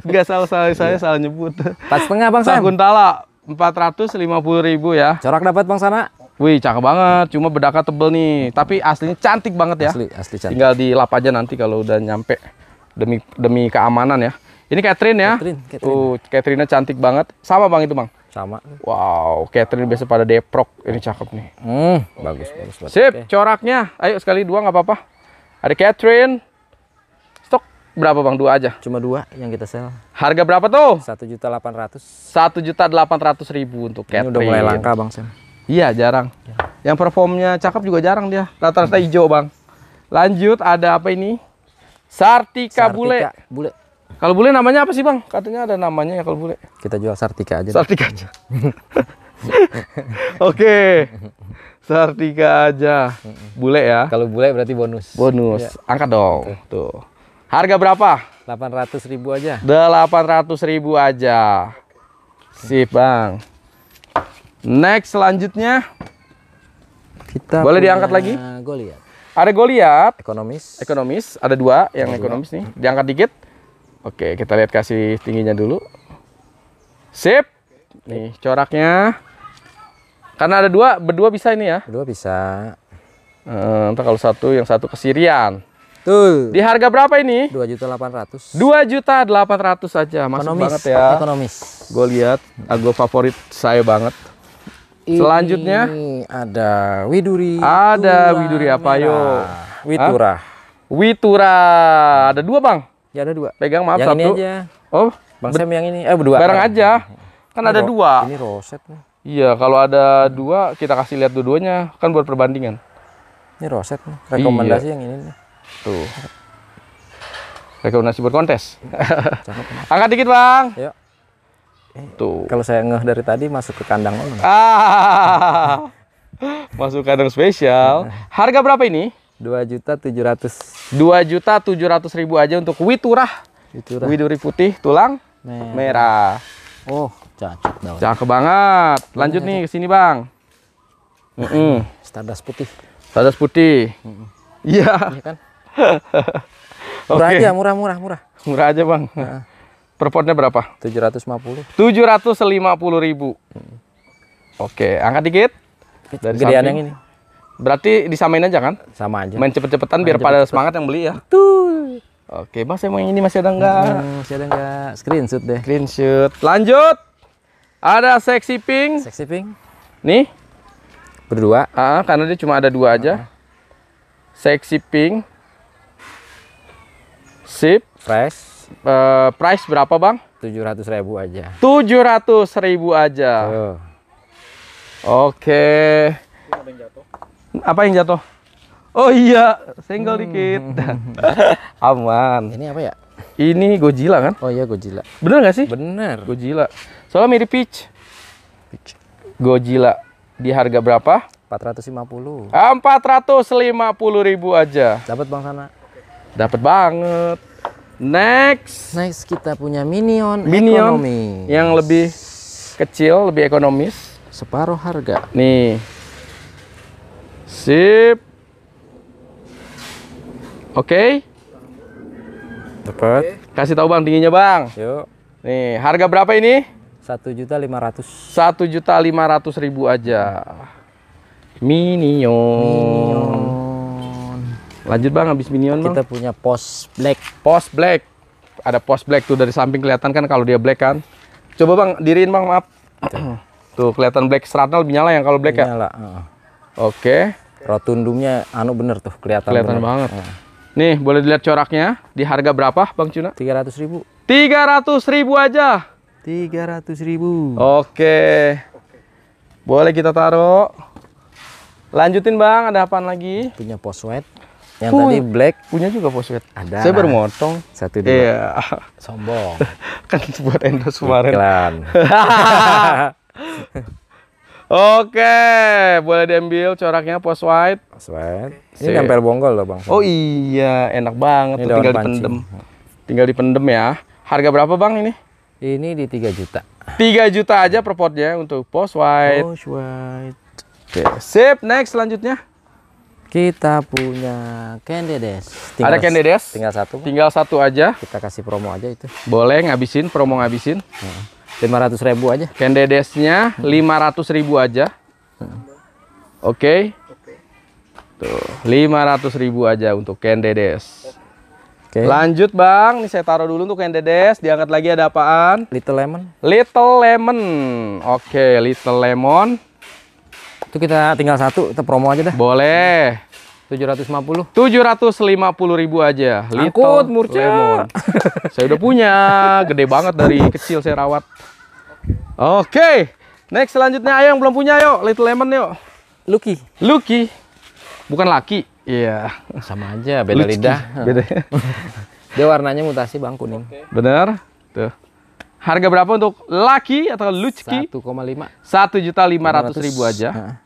Enggak salah salah saya iya. salah nyebut. Empat setengah bang Sam. Sakuntala empat ratus lima puluh ribu ya. Corak dapat bang Sana. Wih cakep banget, cuma bedaknya tebel nih. Tapi aslinya cantik banget ya. Asli, asli cantik. Tinggal dilap aja nanti kalau udah nyampe demi demi keamanan ya. Ini Catherine ya. Catherine, Catherine. Uh, Catherine cantik banget. Sama bang itu bang. Sama. Wow, Catherine biasa pada deprok. Ini cakep nih. Hmm, okay. bagus, bagus banget. Sip, okay. coraknya. Ayo sekali dua nggak apa-apa. Ada Catherine. Stok berapa bang? Dua aja. Cuma dua yang kita sel. Harga berapa tuh? Satu juta delapan ratus. Satu juta delapan ratus ribu untuk Catherine. Ini udah mulai langka bang Sam. Iya, jarang. Ya. Yang performnya cakep juga jarang dia. Rata-rata hijau bang. Lanjut ada apa ini? Sartika, Sartika. bule. Bule. Kalau boleh namanya apa sih bang? Katanya ada namanya ya kalau boleh. Kita jual Sartika aja. Sartika aja. Oke. okay. Sartika aja. Bule ya. Kalau bule berarti bonus. Bonus. Ya. Angkat dong. Okay. Tuh. Harga berapa? 800 ribu aja. 800 ribu aja. Sip bang. Next selanjutnya. Kita boleh diangkat lagi? Goliat. Ada Goliat. Ekonomis. Ekonomis. Ada dua yang ekonomis nih. Diangkat dikit. Oke, kita lihat kasih tingginya dulu. Sip. Nih, coraknya. Karena ada dua, berdua bisa ini ya? Berdua bisa. Hmm, kalau satu, yang satu kesirian. Tuh. Di harga berapa ini? Dua juta delapan ratus. Dua juta delapan ratus aja, masuk ekonomis, banget ya. Ekonomis. Gue lihat, aglo favorit saya banget. Ini Selanjutnya ada Widuri. Ada Widuri apa yo? Widura. Witura. Witura. Ada dua bang. Ya ada dua. Pegang maaf yang satu. Ini aja. Oh, Bang Sam yang ini. Eh berdua. Bareng kan? aja. Kan ini ada dua. Ini roset nih. Iya, kalau ada dua kita kasih lihat dua-duanya kan buat perbandingan. Ini roset nih. Rekomendasi iya. yang ini nih. Tuh. Rekomendasi buat kontes. Angkat dikit, Bang. Yuk. Ya. Eh, Tuh. Kalau saya ngeh dari tadi masuk ke kandang Ah. masuk kandang spesial. Harga berapa ini? dua juta tujuh ratus dua juta tujuh ratus ribu aja untuk witurah witurah widuri putih tulang merah, merah. oh cocok daun cakep banget lanjut nih ke sini bang mm -mm. putih standar putih iya mm -mm. yeah. murah aja murah murah murah murah aja bang nah. perpotnya berapa tujuh tujuh ratus ratus lima puluh lima puluh ribu -mm. oke angkat dikit dari gedean yang ini Berarti disamain aja kan? Sama aja. Main cepet-cepetan biar cepet -cepet. pada semangat yang beli ya. Betul. Oke, Mas emang ini masih ada enggak? Hmm, masih ada enggak? Screenshot deh. Screenshot. Lanjut. Ada seksi pink. Seksi pink. Nih. Berdua. Ah, karena dia cuma ada dua aja. Uh -huh. Ah. Seksi pink. Sip. Fresh. Eh, uh, price berapa, Bang? Tujuh ratus ribu aja. Tujuh ratus ribu aja. Oke. Apa yang jatuh? Oh iya, single hmm. dikit. Aman. Ini apa ya? Ini Godzilla kan? Oh iya Godzilla. Bener nggak sih? Bener. Godzilla. Soalnya mirip Peach. Peach. Godzilla. Di harga berapa? 450. Ah, 450 ribu aja. Dapat bang sana. Dapat banget. Next. Next kita punya Minion, Minion ekonomis. Yang lebih kecil, lebih ekonomis. Separuh harga. Nih. Sip. Oke. Okay. Dapat. Kasih tahu Bang tingginya, Bang. Yuk. Nih, harga berapa ini? Satu juta lima ratus. Satu juta lima ratus ribu aja. Minion. Minion. Lanjut bang, habis minion bang. Kita punya pos black. Pos black. Ada pos black tuh dari samping kelihatan kan kalau dia black kan. Coba bang, diriin bang maaf. Tuh kelihatan black seratnya lebih nyala yang kalau black ya? lebih ya. Nyala. Oke. Okay rotundumnya anu bener tuh kelihatan kelihatan bener. banget Ya. nih boleh dilihat coraknya di harga berapa bang Cuna tiga ratus ribu tiga ratus ribu aja tiga ratus ribu oke boleh kita taruh lanjutin bang ada apa lagi punya poswet yang Puh, tadi black punya juga poswet ada saya bermotong. satu dua iya. sombong kan buat endorse kemarin Oke, boleh diambil coraknya post white. Post white. Ini Sip. nempel bonggol loh, Bang. Oh iya, enak banget ini tuh tinggal pancing. dipendem. Tinggal dipendem ya. Harga berapa, Bang, ini? Ini di 3 juta. 3 juta aja per potnya untuk post white. Post white. Oke, sip. Next selanjutnya. Kita punya Candedes. Ada Candedes? Tinggal satu. Tinggal satu aja. Kita kasih promo aja itu. Boleh ngabisin, promo ngabisin. Hmm. 500 ribu aja. Kendedesnya 500 ribu aja. Oke. Okay. Tuh, 500 ribu aja untuk kendedes. Okay. Lanjut Bang, ini saya taruh dulu untuk kendedes, diangkat lagi ada apaan? Little lemon. Little lemon. Oke, okay, little lemon. Itu kita tinggal satu, kita promo aja dah. Boleh. 750. 750 ribu aja. Angkut murca. Lemon. saya udah punya, gede banget dari kecil saya rawat. Oke. Okay. Next selanjutnya ayo yang belum punya yuk, Little Lemon yuk. Lucky. Lucky. Bukan laki. Iya. Yeah. Sama aja, beda Lucky. lidah. Beda. Dia warnanya mutasi Bang kuning. Okay. Bener. Tuh. Harga berapa untuk laki atau Lucky? 1,5. 1.500.000 juta ratus ribu aja.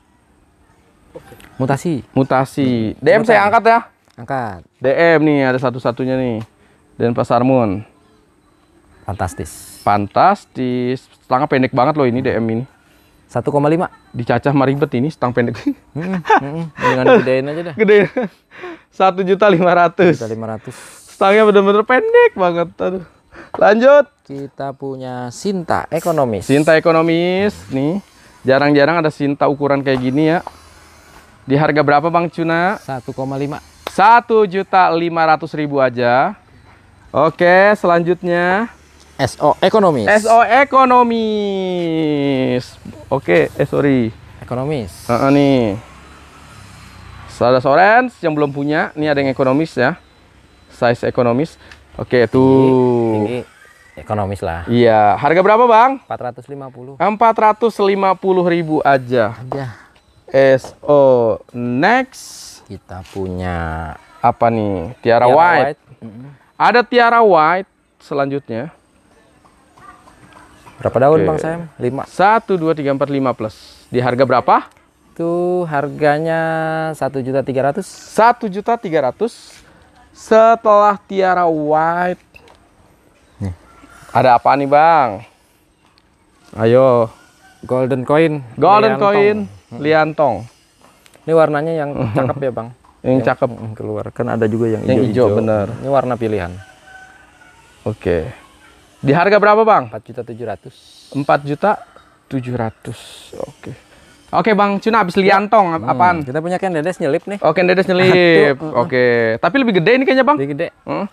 Mutasi. Mutasi. DM hmm. Mutasi. saya angkat ya. Angkat. DM nih ada satu-satunya nih. Dan Pasar Moon. Fantastis. Fantastis. Stang pendek banget loh ini DM ini. 1,5 dicacah maribet ini stang pendek. Hmm, hmm, hmm, dengan gedein aja dah. Gedein. Satu juta lima ratus. lima ratus. Stangnya benar-benar pendek banget. Aduh. Lanjut. Kita punya Sinta ekonomis. Sinta ekonomis hmm. nih. Jarang-jarang ada Sinta ukuran kayak gini ya. Di harga berapa Bang Cuna? 1,5. Satu juta ratus ribu aja. Oke, selanjutnya SO ekonomis. SO ekonomis. Oke, eh sorry. Ekonomis. Uh -uh, nih. Salah Sorens yang belum punya, nih ada yang ekonomis ya. Size ekonomis. Oke, itu ekonomis lah. Iya, harga berapa, Bang? 450. puluh ribu aja. Aja. SO next kita punya apa nih Tiara, Tiara White, White. Mm -hmm. ada Tiara White selanjutnya berapa daun okay. bang Sam? lima satu dua tiga empat lima plus di harga berapa? itu harganya juta tiga ratus setelah Tiara White ada apa nih bang? ayo golden coin golden coin liantong. Ini warnanya yang cakep ya bang? Yang, yang cakep keluar. Kan ada juga yang hijau. Yang hijau bener. Ini warna pilihan. Oke. Di harga berapa bang? Empat juta tujuh ratus. Empat juta tujuh ratus. Oke. Oke Bang Cuna habis liantong ya. hmm, apaan? Kita punya dedes nyelip nih. Oke oh, dedes nyelip. Oke. Tapi lebih gede ini kayaknya, Bang. Lebih gede. Hmm.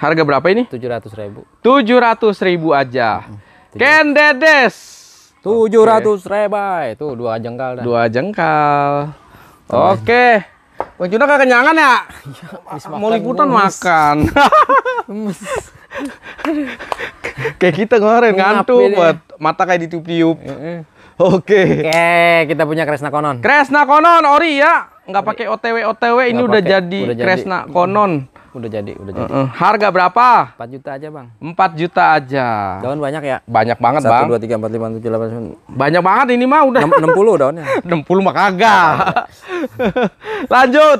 Harga berapa ini? Tujuh Tujuh ratus ribu. ratus ribu aja. Ken Dedes tujuh ratus rebay itu dua jengkal dah. dua jengkal ya. oke okay. Bang Juna kekenyangan ya? Iya, Mau liputan makan. kayak kita kemarin ngantuk buat mata kayak ditiup-tiup. Oke. Oke, kita punya Kresna Konon. Kresna Konon ori ya. Nggak pakai OTW OTW ini udah jadi, udah jadi Kresna Konon udah jadi, udah jadi. Uh, uh. Harga berapa? 4 juta aja, Bang. 4 juta aja. Daun banyak ya? Banyak banget, 1, Bang. 1 2 3 4 5 7 8 9. Banyak banget ini mah udah 60 daunnya. 60 mah kagak. Lanjut.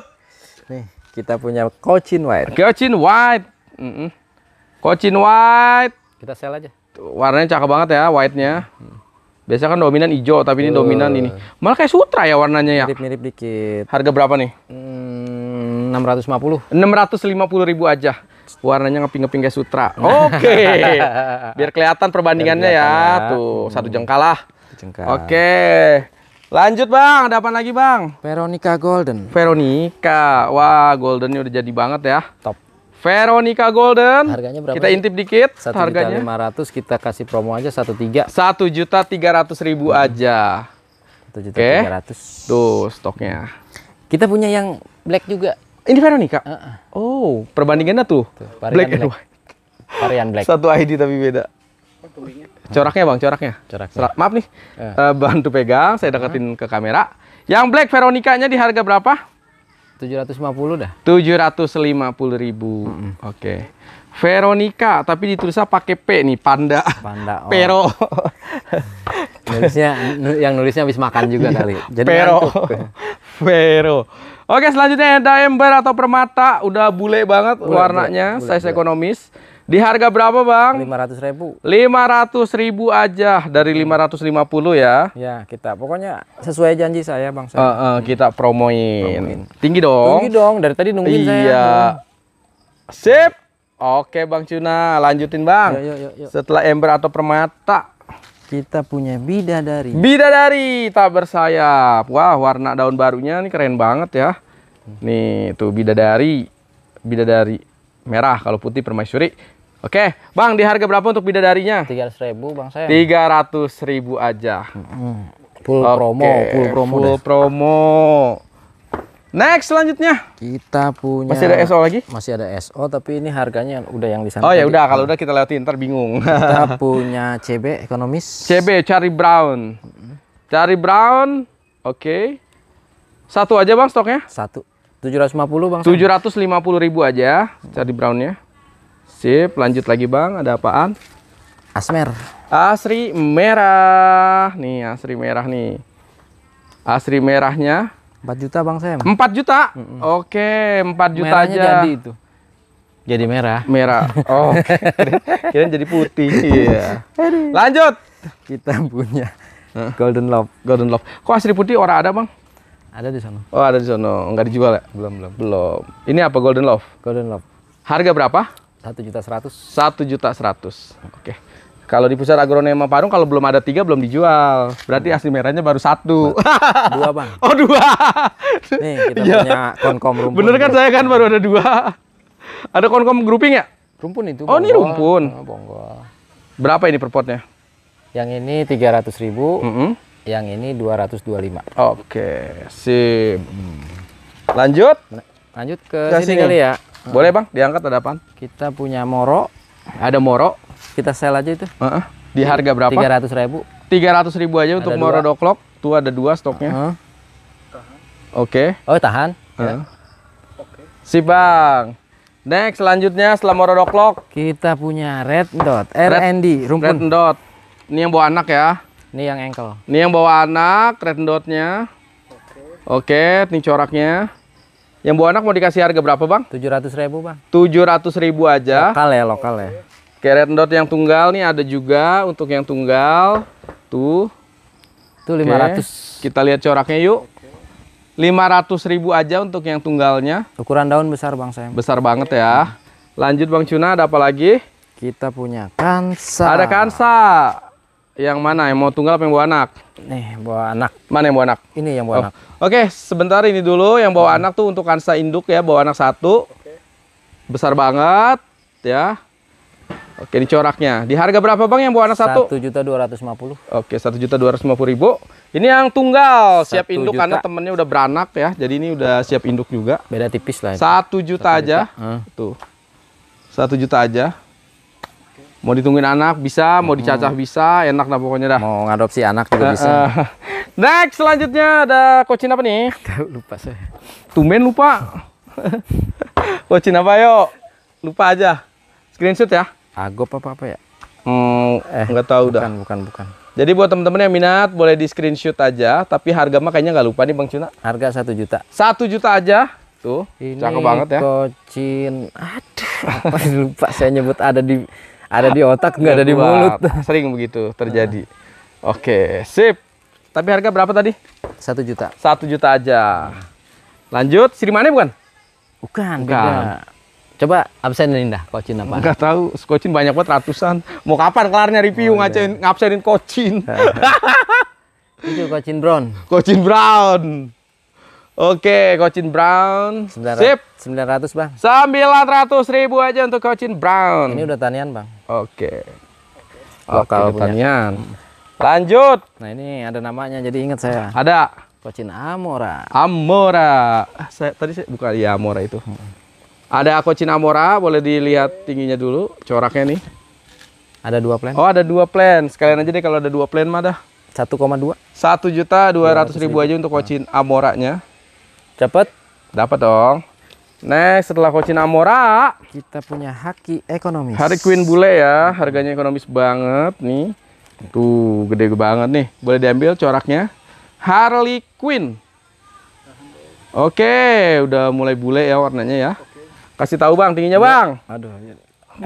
Nih, kita punya Cochin White. Cochin White. Mm -mm. Cochin White. Kita sel aja. Warnanya cakep banget ya, white-nya. Hmm. Biasa kan dominan hijau, tapi ini uh. dominan ini. Malah kayak sutra ya warnanya ya. Mirip-mirip dikit. Harga berapa nih? Hmm, 650. 650 ribu aja. Warnanya ngeping-ngeping kayak sutra. Oke. Okay. Biar kelihatan perbandingannya Biar ya. kelihatan ya. ya. Tuh, hmm. satu jengkal lah. Jengkal. Oke. Okay. Lanjut bang, ada apa lagi bang? Veronica Golden. Veronica, wah goldennya udah jadi banget ya. Top. Veronica Golden. Harganya berapa? Kita intip nih? dikit. 1 harganya 500 kita kasih promo aja 13. 1 juta 300 ribu hmm. aja. 1 juta okay. 300. Tuh stoknya. Kita punya yang black juga. Ini Veronica? Uh -uh. Oh, perbandingannya tuh. tuh black and white. Varian black. Satu ID tapi beda. Oh, coraknya bang, coraknya. Coraknya. maaf nih, uh. Eh. Uh, eh, bantu pegang, saya deketin uh. ke kamera. Yang black Veronica-nya di harga berapa? 750 dah. 750 ribu. Uh ribu. Oke. Okay. Veronica, tapi ditulisnya pakai P nih, panda. Panda. Oh. Pero. nulisnya yang nulisnya habis makan juga kali. Jadi Pero. Pero. Oke, selanjutnya ada ember atau permata, udah bule banget bule, warnanya, bule, size bule. ekonomis. Di harga berapa, Bang? 500 ribu. 500 ribu aja dari 550 hmm. ya. Ya, kita pokoknya sesuai janji saya, Bang. Saya. Uh, uh, kita promoin. promoin. Tinggi dong. Tinggi dong, dari tadi nungguin iya. saya. Sip. Oke, Bang Cuna, lanjutin, Bang. Yo, yo, yo, Setelah ember atau permata, kita punya bidadari. Bidadari tak bersayap. Wah, warna daun barunya ini keren banget ya. Hmm. Nih, tuh bidadari. Bidadari merah kalau putih permaisuri. Oke, Bang, di harga berapa untuk bidadarinya? ribu Bang saya. 300.000 aja. Hmm, hmm. Full Oke, promo, full promo. Full deh. promo. Next selanjutnya. Kita punya Masih ada SO lagi? Masih ada SO tapi ini harganya udah yang di sana. Oh ya udah kalau hmm. udah kita lewatin ntar bingung. Kita punya CB ekonomis. CB cari brown. Hmm. Cari brown. Oke. Okay. Satu aja Bang stoknya? Satu. tujuh ratus lima puluh Bang. tujuh ratus lima puluh ribu aja cari brownnya. Sip, lanjut lagi Bang. Ada apaan? Asmer. Asri merah. Nih, asri merah nih. Asri merahnya 4 juta Bang Sam. 4 juta? Mm -mm. Oke, 4 juta Merahnya aja. jadi itu. Jadi merah. Merah. Oh. kira jadi putih. Iya. Lanjut. Kita punya Golden Love. Golden Love. Kok asli putih orang ada, Bang? Ada di sana. Oh, ada di sana. Enggak dijual ya? Belum, belum. Belum. Ini apa Golden Love? Golden Love. Harga berapa? Satu juta seratus. Satu juta seratus. Oke. Okay. Kalau di pusat agronema Parung kalau belum ada tiga belum dijual. Berarti iya. asli merahnya baru satu. Dua bang. Oh dua. Nih kita ya. punya konkom rumpun. Bener kan saya kan baru ada dua. Ada konkom grouping ya? Rumpun itu. Oh bonggol. ini rumpun. Oh, bonggol. Berapa ini per potnya? Yang ini tiga ratus ribu. Mm -hmm. Yang ini dua ratus dua lima. Oke, sip. Hmm. Lanjut. Lanjut ke, Kasih sini, ini. kali ya. Boleh bang, diangkat ada apa? Kita punya moro. Ada moro. Kita sell aja itu. Uh -uh. Di harga berapa? tiga ratus ribu. tiga ratus ribu aja untuk Morodo Tuh ada dua stoknya. Uh -huh. Oke. Okay. Oh, tahan. Uh -huh. Okay. Si Bang. Next, selanjutnya setelah Morodo Kita punya Red Dot. R&D, rumput Red Dot. Ini yang bawa anak ya. Ini yang engkel. Ini yang bawa anak, Red Dotnya. Oke. Okay. Oke, ini coraknya. Yang bawa anak mau dikasih harga berapa bang? tujuh ratus ribu bang tujuh ratus ribu aja Lokal ya lokal ya Keret dot yang tunggal nih ada juga untuk yang tunggal. Tuh. Tuh 500. Oke. Kita lihat coraknya yuk. 500 ribu aja untuk yang tunggalnya. Ukuran daun besar Bang saya. Besar banget ya. Lanjut Bang Cuna ada apa lagi? Kita punya kansa. Ada kansa. Yang mana? Yang mau tunggal apa yang bawa anak? Nih, bawa anak. Mana yang bawa anak? Ini yang bawa oh. anak. Oke, sebentar ini dulu yang bawa hmm. anak tuh untuk kansa induk ya, bawa anak satu. Besar banget ya Oke, ini coraknya. Di harga berapa bang yang buana satu? Satu juta dua ratus lima puluh. Oke, satu juta dua ratus lima puluh ribu. Ini yang tunggal, siap induk juta. karena temennya udah beranak ya, jadi ini udah siap induk juga. Beda tipis lah. Satu juta, aja, hmm. tuh. Satu juta aja. Mau ditungguin anak bisa, mau dicacah bisa, enak lah pokoknya dah. Mau ngadopsi anak juga bisa. Next selanjutnya ada kocin apa nih? lupa saya. Tumen lupa. kocin apa yuk? Lupa aja. Screenshot ya. Agop apa apa ya? Hmm, eh, nggak tahu bukan, dah. Bukan, bukan, Jadi buat teman-teman yang minat boleh di screenshot aja, tapi harga makanya kayaknya nggak lupa nih Bang Cuna. Harga satu juta. Satu juta aja. Tuh, Ini cakep banget ya. Kocin. Aduh, apa lupa saya nyebut ada di ada di otak nggak ada di mulut. Sering begitu terjadi. Oke, sip. Tapi harga berapa tadi? Satu juta. Satu juta aja. Lanjut, Sri mana bukan? Bukan, bukan. Beda. Coba absen Indah, kocin apa? Enggak tahu, kocin banyak banget ratusan. Mau kapan kelarnya review oh, iya. ngajain ngabsenin kocin? Itu kocin brown. Kocin brown. Oke, kocin brown. 900, Sip. 900, Bang. 900 ribu aja untuk kocin brown. Ini udah tanian, Bang. Oke. Lokal Oke, tanian. Hmm. Lanjut. Nah, ini ada namanya jadi ingat saya. Ada. Kocin Amora. Amora. Saya tadi saya buka ya Amora itu. Hmm. Ada Cinamora, boleh dilihat tingginya dulu, coraknya nih. Ada dua plan. Oh, ada dua plan. Sekalian aja deh kalau ada dua plan mah dah. 1,2. 1 juta 200 ribu, ribu aja untuk Kocin nah. Amoranya. Dapat? Dapat dong. Next setelah Kocin Amora, kita punya Haki ekonomis. Hari Queen Bule ya, harganya ekonomis banget nih. Tuh, gede banget nih. Boleh diambil coraknya. Harley Queen. Oke, udah mulai bule ya warnanya ya. Kasih tahu Bang tingginya Bang. Iya. Aduh. Iya.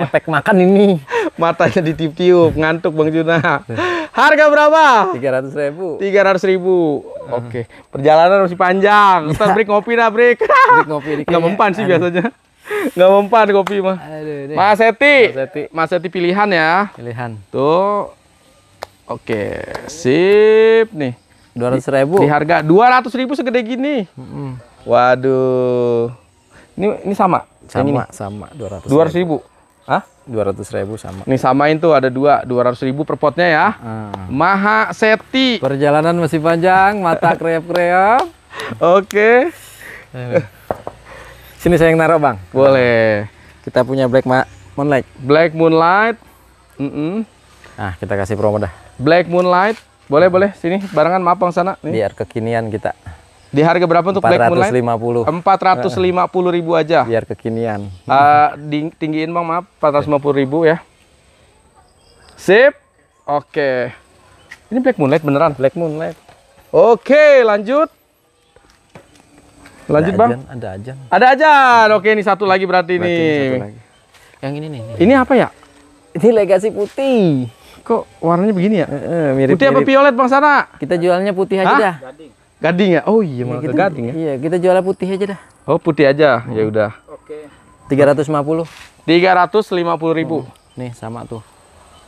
Efek makan ini. Matanya ditiup-tiup, ngantuk Bang Juna. Harga berapa? tiga ratus ribu. tiga ratus ribu. Hmm. Oke. Okay. Perjalanan masih panjang. Ntar iya. break ngopi dah, break. break ngopi. Nggak mempan sih Aduh. biasanya. Nggak mempan kopi mah. Aduh, Mas Seti. Mas Seti. Mas Seti pilihan ya. Pilihan. Tuh. Oke, okay. sip nih. Dua ratus ribu. Di, harga dua ratus ribu segede gini. Mm -hmm. Waduh. Ini ini sama? Sama, sama ratus ribu. ratus ribu? dua ratus ribu sama. Nih samain tuh ada dua, ratus ribu per potnya ya. ah. Maha Seti. Perjalanan masih panjang, mata kreap-kreap. Oke. Eh, Sini saya yang naruh bang. Boleh. Nah, kita punya Black Ma Moonlight. Black Moonlight. Mm -mm. Nah kita kasih promo dah. Black Moonlight. Boleh boleh. Sini barengan mapang sana. Nih. Biar kekinian kita. Di harga berapa untuk 450. Black Moonlight? 450 ribu aja. Biar kekinian. Uh, tinggiin bang maaf, 450 ribu ya. Sip. Oke. Okay. Ini Black Moonlight beneran? Black Moonlight. Oke, okay, lanjut. Lanjut ada bang. Ajan, ada ajan. Ada ajan. Oke, okay, ini satu lagi berarti, berarti nih. Satu lagi. Yang ini nih. Ini apa ya? Ini legasi putih. Kok warnanya begini ya? Eh, eh, mirip, putih mirip. apa violet bang sana? Kita jualnya putih Hah? aja dah. Gading. Gading ya? Oh iya, iya mau ke gading ya? Iya, kita jualnya putih aja dah. Oh, putih aja. Ya udah. Oke. Okay. 350. 350 ribu. Oh, nih, sama tuh.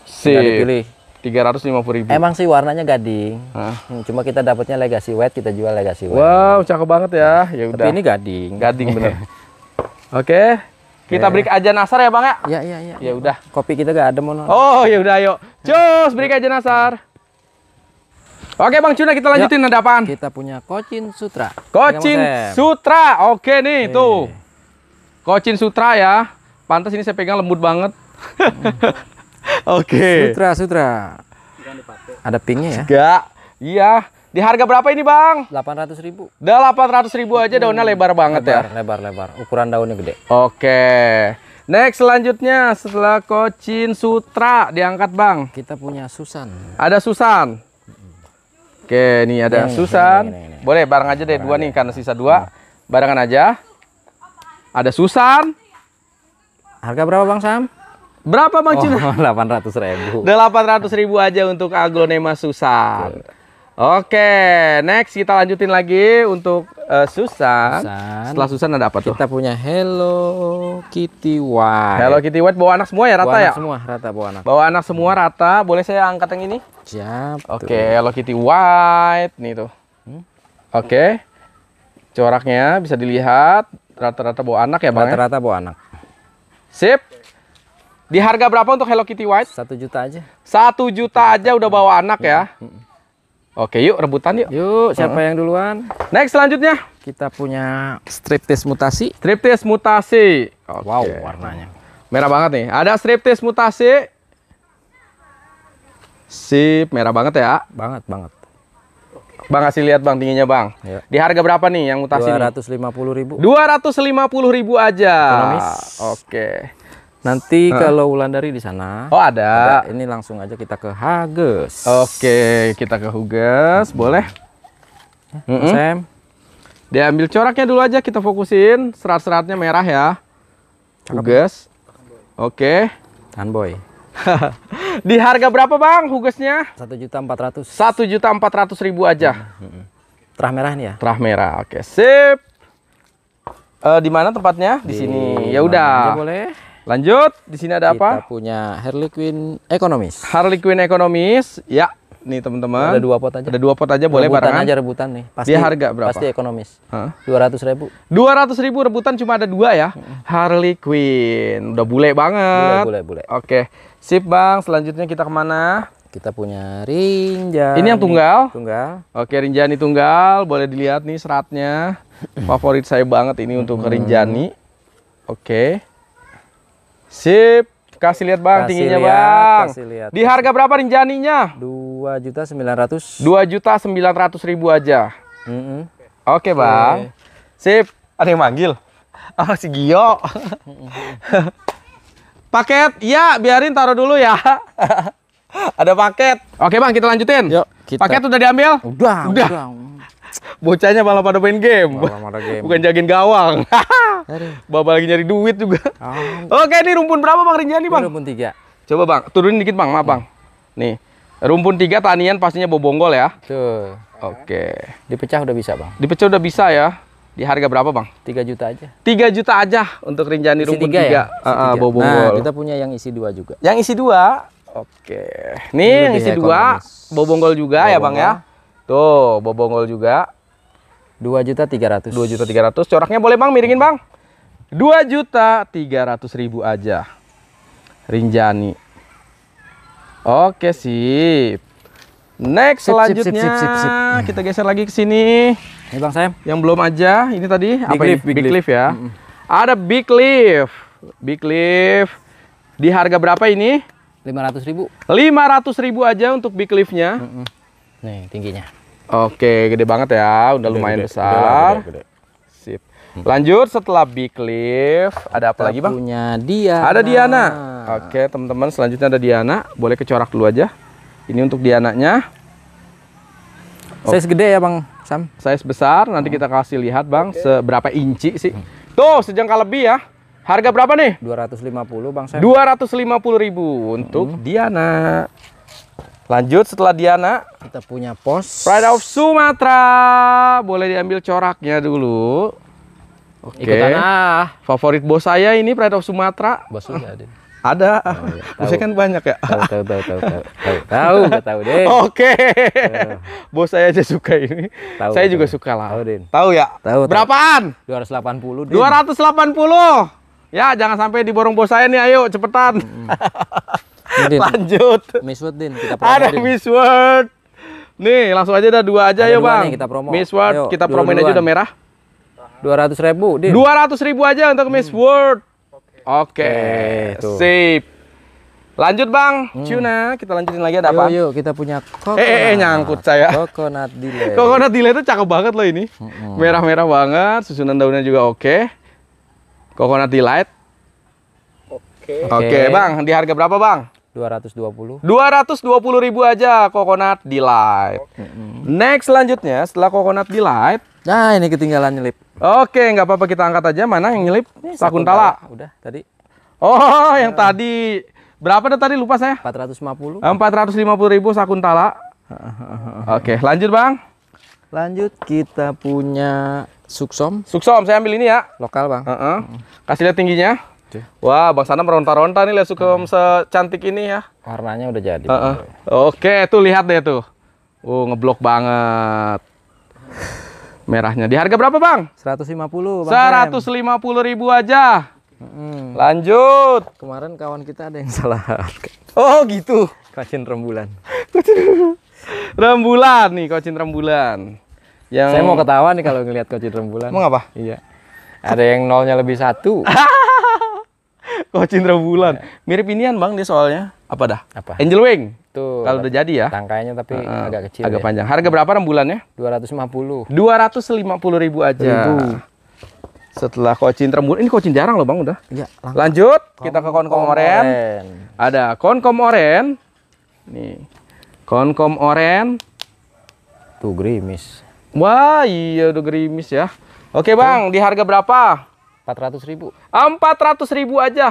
Si. Pilih. 350 ribu. Emang sih warnanya gading. Hah? Hmm, cuma kita dapatnya legacy white, kita jual legacy white. Wow, cakep banget ya. Ya udah. Tapi ini gading. Gading bener. Oke. Kita iya. break aja nasar ya bang ya? Iya, iya, iya. Ya udah. Kopi kita gak ada mono. Oh ya udah yuk. Cus break aja nasar. Oke Bang Cuna kita lanjutin Yuk, ya. ada Kita punya Kocin Sutra. Kocin Sutra. Oke nih Oke. tuh. Kocin Sutra ya. Pantas ini saya pegang lembut banget. Hmm. Oke. Sutra Sutra. Ada pingnya ya? Enggak. Iya. Di harga berapa ini bang? ratus ribu. delapan 800 ribu aja hmm. daunnya lebar banget ya. lebar, ya? Lebar, lebar. Ukuran daunnya gede. Oke. Next selanjutnya setelah Kocin Sutra diangkat bang. Kita punya Susan. Ada Susan. Oke, ini ada ini, Susan. Ini, ini, ini. Boleh bareng aja deh dua nih karena sisa dua. Barengan aja. Ada Susan. Harga berapa Bang Sam? Berapa Bang Cina? Oh, ratus ribu. ratus ribu aja untuk aglonema Susan. Betul. Oke, next kita lanjutin lagi untuk uh, Susan. Setelah Susan ada apa tuh? Kita punya Hello Kitty White. Hello Kitty White bawa anak semua ya rata bawa ya? Anak semua rata bawa anak. Bawa anak semua rata. Boleh saya angkat yang ini? Siap. Oke, okay, Hello Kitty White nih tuh. Hmm. Oke. Coraknya bisa dilihat rata-rata bawa anak ya, Bang? Ya? Rata-rata bawa anak. Sip. Di harga berapa untuk Hello Kitty White? Satu juta aja. Satu juta aja udah bawa anak ya. Hmm. Oke, yuk rebutan yuk. Yuk, siapa uh yang duluan? Next selanjutnya kita punya striptis mutasi. Striptis mutasi. Okay. Wow, warnanya merah banget nih. Ada striptis mutasi. Sip, merah banget ya. Banget, banget. Bang kasih lihat Bang tingginya Bang. Ya. Di harga berapa nih yang mutasi Dua ratus lima puluh ribu. Dua ratus lima puluh ribu aja. Oke. Oke. Nanti uh. kalau Wulandari di sana. Oh, ada. ada. Ini langsung aja kita ke Hages. Oke, kita ke Huges, boleh? Mm -mm. Sam. Dia ambil coraknya dulu aja kita fokusin, serat-seratnya merah ya. Cakep. Huges. Oke. boy. di harga berapa, Bang? Hugesnya? Satu Satu juta juta empat ratus. empat ratus ribu aja. Mm -hmm. Terah merah nih ya? Terah merah. Oke, sip. Uh, di mana tempatnya? Di, di sini. Ya udah. Boleh. Lanjut, di sini ada Kita apa? Kita punya Harley Quinn ekonomis. Harley Quinn ekonomis, ya. Nih teman-teman. Ada dua pot aja. Ada dua pot aja, boleh rebutan aja rebutan nih. Pasti, Dia harga berapa? Pasti ekonomis. Dua ratus ribu. Dua ratus ribu rebutan cuma ada dua ya. Hmm. Harley Quinn, udah bule banget. Bule, bule, bule. Oke, sip bang. Selanjutnya kita kemana? Kita punya Rinjani. Ini yang tunggal? Tunggal. Oke, Rinjani tunggal. Boleh dilihat nih seratnya. Favorit saya banget ini untuk Rinjani. Oke. Sip. Kasih lihat Bang kasih tingginya liat, Bang. Kasih lihat. Di harga berapa nih janinya? dua juta sembilan ratus dua juta sembilan ratus ribu aja. Mm -hmm. Oke okay, Bang. Sip. Ada yang manggil. Oh si Gio. paket, ya biarin taruh dulu ya. Ada paket. Oke Bang, kita lanjutin. Yuk, kita. Paket udah diambil? Udah, udah. udah. Bocahnya malah pada main game. Malah pada game. Bukan jagain gawang. Bapak lagi nyari duit juga. Oh. Oke, ini rumpun berapa Bang Rinjani, Bang? Rumpun tiga. Coba Bang, turunin dikit Bang, maaf Bang. Nih. Rumpun tiga tanian pastinya bobonggol ya. Tuh. Oke. Dipecah udah bisa, Bang. Dipecah udah bisa ya. Di harga berapa, Bang? 3 juta aja. 3 juta aja untuk Rinjani isi rumpun tiga. Ya? tiga. Ya? Uh, uh, bobonggol. Nah, kita punya yang isi dua juga. Yang isi dua. Oke. Nih yang isi 2 dua bobonggol juga bobonggol. ya, Bang ya. Tuh, bobongol juga. 2 juta 300. 2 juta 300. Coraknya boleh Bang, miringin Bang. 2 juta 300 ribu aja. Rinjani. Oke, sip. Next sip, selanjutnya sip, sip, sip, sip, sip. kita geser lagi ke sini. Ini Bang Sam. Yang belum aja, ini tadi big apa leaf, ini? Big, big lift ya. Mm -hmm. Ada big lift. Big lift. Di harga berapa ini? 500 ribu. 500 ribu aja untuk big liftnya. Mm -hmm. Nih tingginya. Oke, gede banget ya. Udah gede, lumayan gede, besar. Gede, gede, gede. Sip. Lanjut setelah Big Cliff, ada apa Kita lagi, Bang? Punya dia. Ada Diana. Oke, teman-teman, selanjutnya ada Diana. Boleh kecorak dulu aja. Ini untuk Diananya. Oh. Size gede ya, Bang Sam? Size besar. Nanti kita kasih lihat, Bang, okay. seberapa inci sih. Tuh, sejengkal lebih ya. Harga berapa nih? 250, Bang Sam. puluh ribu untuk hmm. Diana. Lanjut setelah Diana, kita punya pos Pride of Sumatera. Boleh diambil coraknya dulu. Oke. Okay. Ah. Favorit bos saya ini Pride of Sumatera. Bos sudah ada. Ada. Oh, ya. Bosnya kan banyak ya. Tahu tahu tahu tahu tahu. Tahu tahu, deh. Oke. Bos saya aja suka ini. Tahu. Saya juga suka lah. Tahu, Din. Tahu ya? Tahu. Berapaan? 280, Din. 280. Ya, jangan sampai diborong bos saya nih. Ayo cepetan. Hmm. Din. Lanjut. Miss Word, Din, kita promo. Ada Din. Miss Word, Nih, langsung aja dah dua aja Ada ya, Bang. kita promo. Miss Word Ayo, kita promoin aja udah merah. 200 ribu, Din. 200 ribu aja untuk hmm. Miss Word, Oke, okay. okay. sip. Lanjut Bang, hmm. Cuna, kita lanjutin lagi ada yo, apa? Yuk, kita punya coconut. Eh, eh, eh, nyangkut saya. Coconut delay. Coconut delay itu cakep banget loh ini. Merah-merah hmm. banget, susunan daunnya juga oke. Okay. Coconut delight. Oke. Okay. Oke, okay, Bang, di harga berapa, Bang? 220. 220 ribu aja coconut delight. Okay. Mm-hmm. Next selanjutnya setelah coconut delight. Nah ini ketinggalan nyelip. Oke okay, nggak apa-apa kita angkat aja mana yang nyelip? Sakun Sakuntala. Udah tadi. Oh yang tadi berapa dah tadi lupa saya? 450. 450 ribu Sakuntala. Oke okay, lanjut bang. Lanjut kita punya suksom. Suksom saya ambil ini ya. Lokal bang. Uh -uh. Kasih lihat tingginya. Gitu ya. Wah, Bang Sana meronta-ronta nih lihat suka hmm. secantik ini ya. Warnanya udah jadi. Uh -uh. Oke, tuh lihat deh tuh. Uh, ngeblok banget. Merahnya. Di harga berapa, Bang? 150, Bang. 150 ribu aja. Hmm. Lanjut. Kemarin kawan kita ada yang salah Oh, gitu. Kocin rembulan. rembulan nih, kocin rembulan. Yang Saya mau ketawa nih kalau ngelihat kocin rembulan. Mau apa? Iya. Ada yang nolnya lebih satu. Coach Indra Bulan. Ya. Mirip inian Bang dia soalnya. Apa dah? Apa? Angel Wing. Tuh. Kalau udah jadi ya. Tangkainya tapi uh, agak kecil. Agak ya. panjang. Harga berapa rembulannya? 250. 250 ribu aja. Ribu. Setelah kocin termur, ini kocin jarang loh bang udah. Ya, Lanjut kom kita ke konkom oren. Ada konkom oren. Nih. Konkom oren. Tuh gerimis. Wah iya udah gerimis ya. Oke bang, di harga berapa? 400 ribu. 400 ah, ribu aja.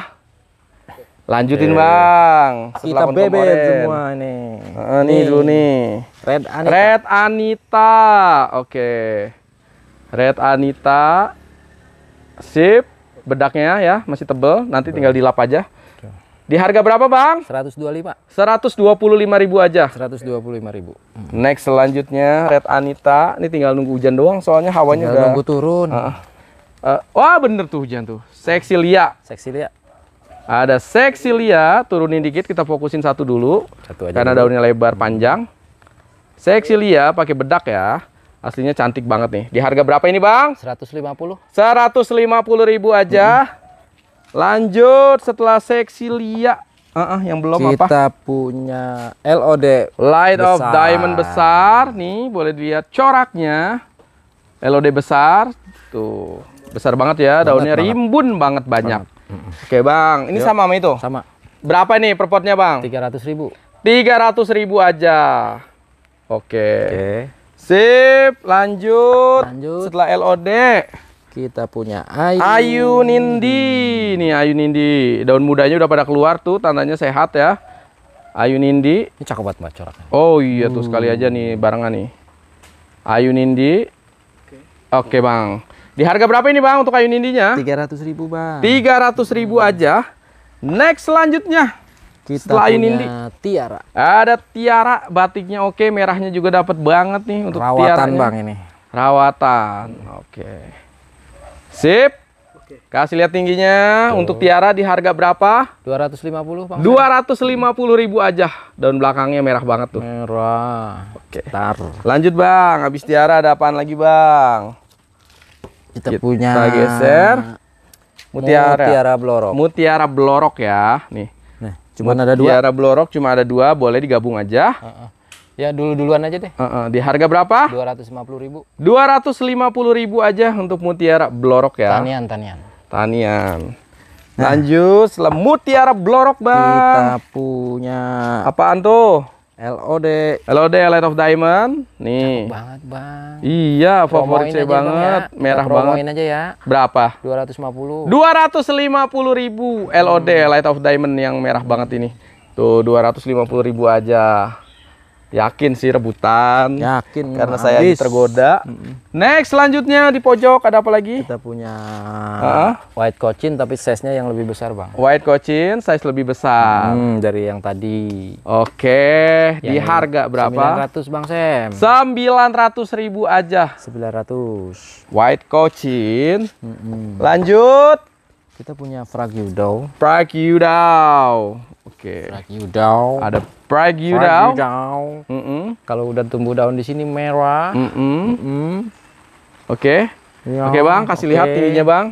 Lanjutin, e. Bang. Kita bebek semua nih. Ah, uh, nih dulu nih. Red Anita. Red Anita. Oke. Okay. Red Anita. Sip. Bedaknya ya, masih tebel. Nanti tinggal dilap aja. Di harga berapa, Bang? 125. 125 ribu aja. 125 ribu. Next selanjutnya Red Anita. Ini tinggal nunggu hujan doang soalnya hawanya tinggal udah nunggu turun. Uh, Uh, wah bener tuh hujan tuh. Seksi Lia. Seksi Lia. Ada Seksi Lia. turunin dikit kita fokusin satu dulu. Satu aja. Karena dulu. daunnya lebar panjang. Seksi Lia pakai bedak ya. Aslinya cantik banget nih. Di harga berapa ini, Bang? 150. 150 ribu aja. Hmm. Lanjut setelah Lia. Uh, uh, yang belum kita apa? Kita punya LOD Light besar. of Diamond besar nih, boleh dilihat coraknya. LOD besar tuh Besar banget ya, banget, daunnya banget. rimbun banget banyak. Banget. Oke bang, ini Yuk. sama sama itu? Sama. Berapa nih per potnya bang? ratus ribu. tiga ratus ribu aja. Oke. okay. Sip, lanjut. Lanjut. Setelah LOD. Kita punya Ayu. Ayu Nindi. Nih Ayu Nindi. Daun mudanya udah pada keluar tuh, tandanya sehat ya. Ayu Nindi. Ini cakep banget mbak coraknya. Oh iya tuh sekali aja nih barengan nih. Ayu Nindi. Oke okay. okay, bang. Di harga berapa ini Bang untuk kayu nindinya? Tiga ratus ribu Bang. Tiga ratus ribu hmm. aja. Next selanjutnya. Kita Selain punya indi, tiara. Ada tiara batiknya oke, merahnya juga dapat banget nih untuk Rawatan tiaranya. Bang ini. Rawatan. Oke. Sip. Oke. Kasih lihat tingginya. Tuh. Untuk tiara di harga berapa? Dua Dua ratus lima puluh bang. ratus lima puluh ribu aja. Daun belakangnya merah banget tuh. Merah. Oke. Tar. Lanjut, Bang. Habis tiara ada apaan lagi, Bang? Kita, kita punya geser mutiara mutiara blorok. Mutiara blorok ya, nih. Nah, cuma ada dua. Mutiara blorok cuma ada dua, boleh digabung aja. Uh -uh. Ya dulu-duluan aja deh. Uh -uh. Di harga berapa? dua ratus lima puluh ribu. dua ratus lima puluh ribu aja untuk mutiara blorok ya. Tanian, tanian. Tanian. Nah. Lanjut, setelah mutiara blorok bang. Kita punya. Apaan tuh? LOD. LOD Light of Diamond. Nih. Cakep banget, Bang. Iya, favorit saya banget. Ya. Merah banget. aja ya. Berapa? 250. 250 ribu LOD hmm. Light of Diamond yang merah banget ini. Tuh, 250 ribu aja. Yakin sih rebutan. Yakin. Karena habis. saya tergoda. hmm Next selanjutnya di pojok ada apa lagi? Kita punya uh-huh. white cochin tapi size-nya yang lebih besar, Bang. White cochin size lebih besar. Hmm, dari yang tadi. Oke, okay. di harga berapa? 900, Bang Sem. 900 ribu aja. ratus White cochin. hmm, hmm Lanjut kita punya Pragyudao. Pragyudao. Oke. Okay. Ada Pragyudao. Mm -mm. Kalau udah tumbuh daun di sini merah. Mm -mm. Mm -mm. Oke. Okay. Ya, Oke okay, bang, kasih okay. lihat tingginya bang.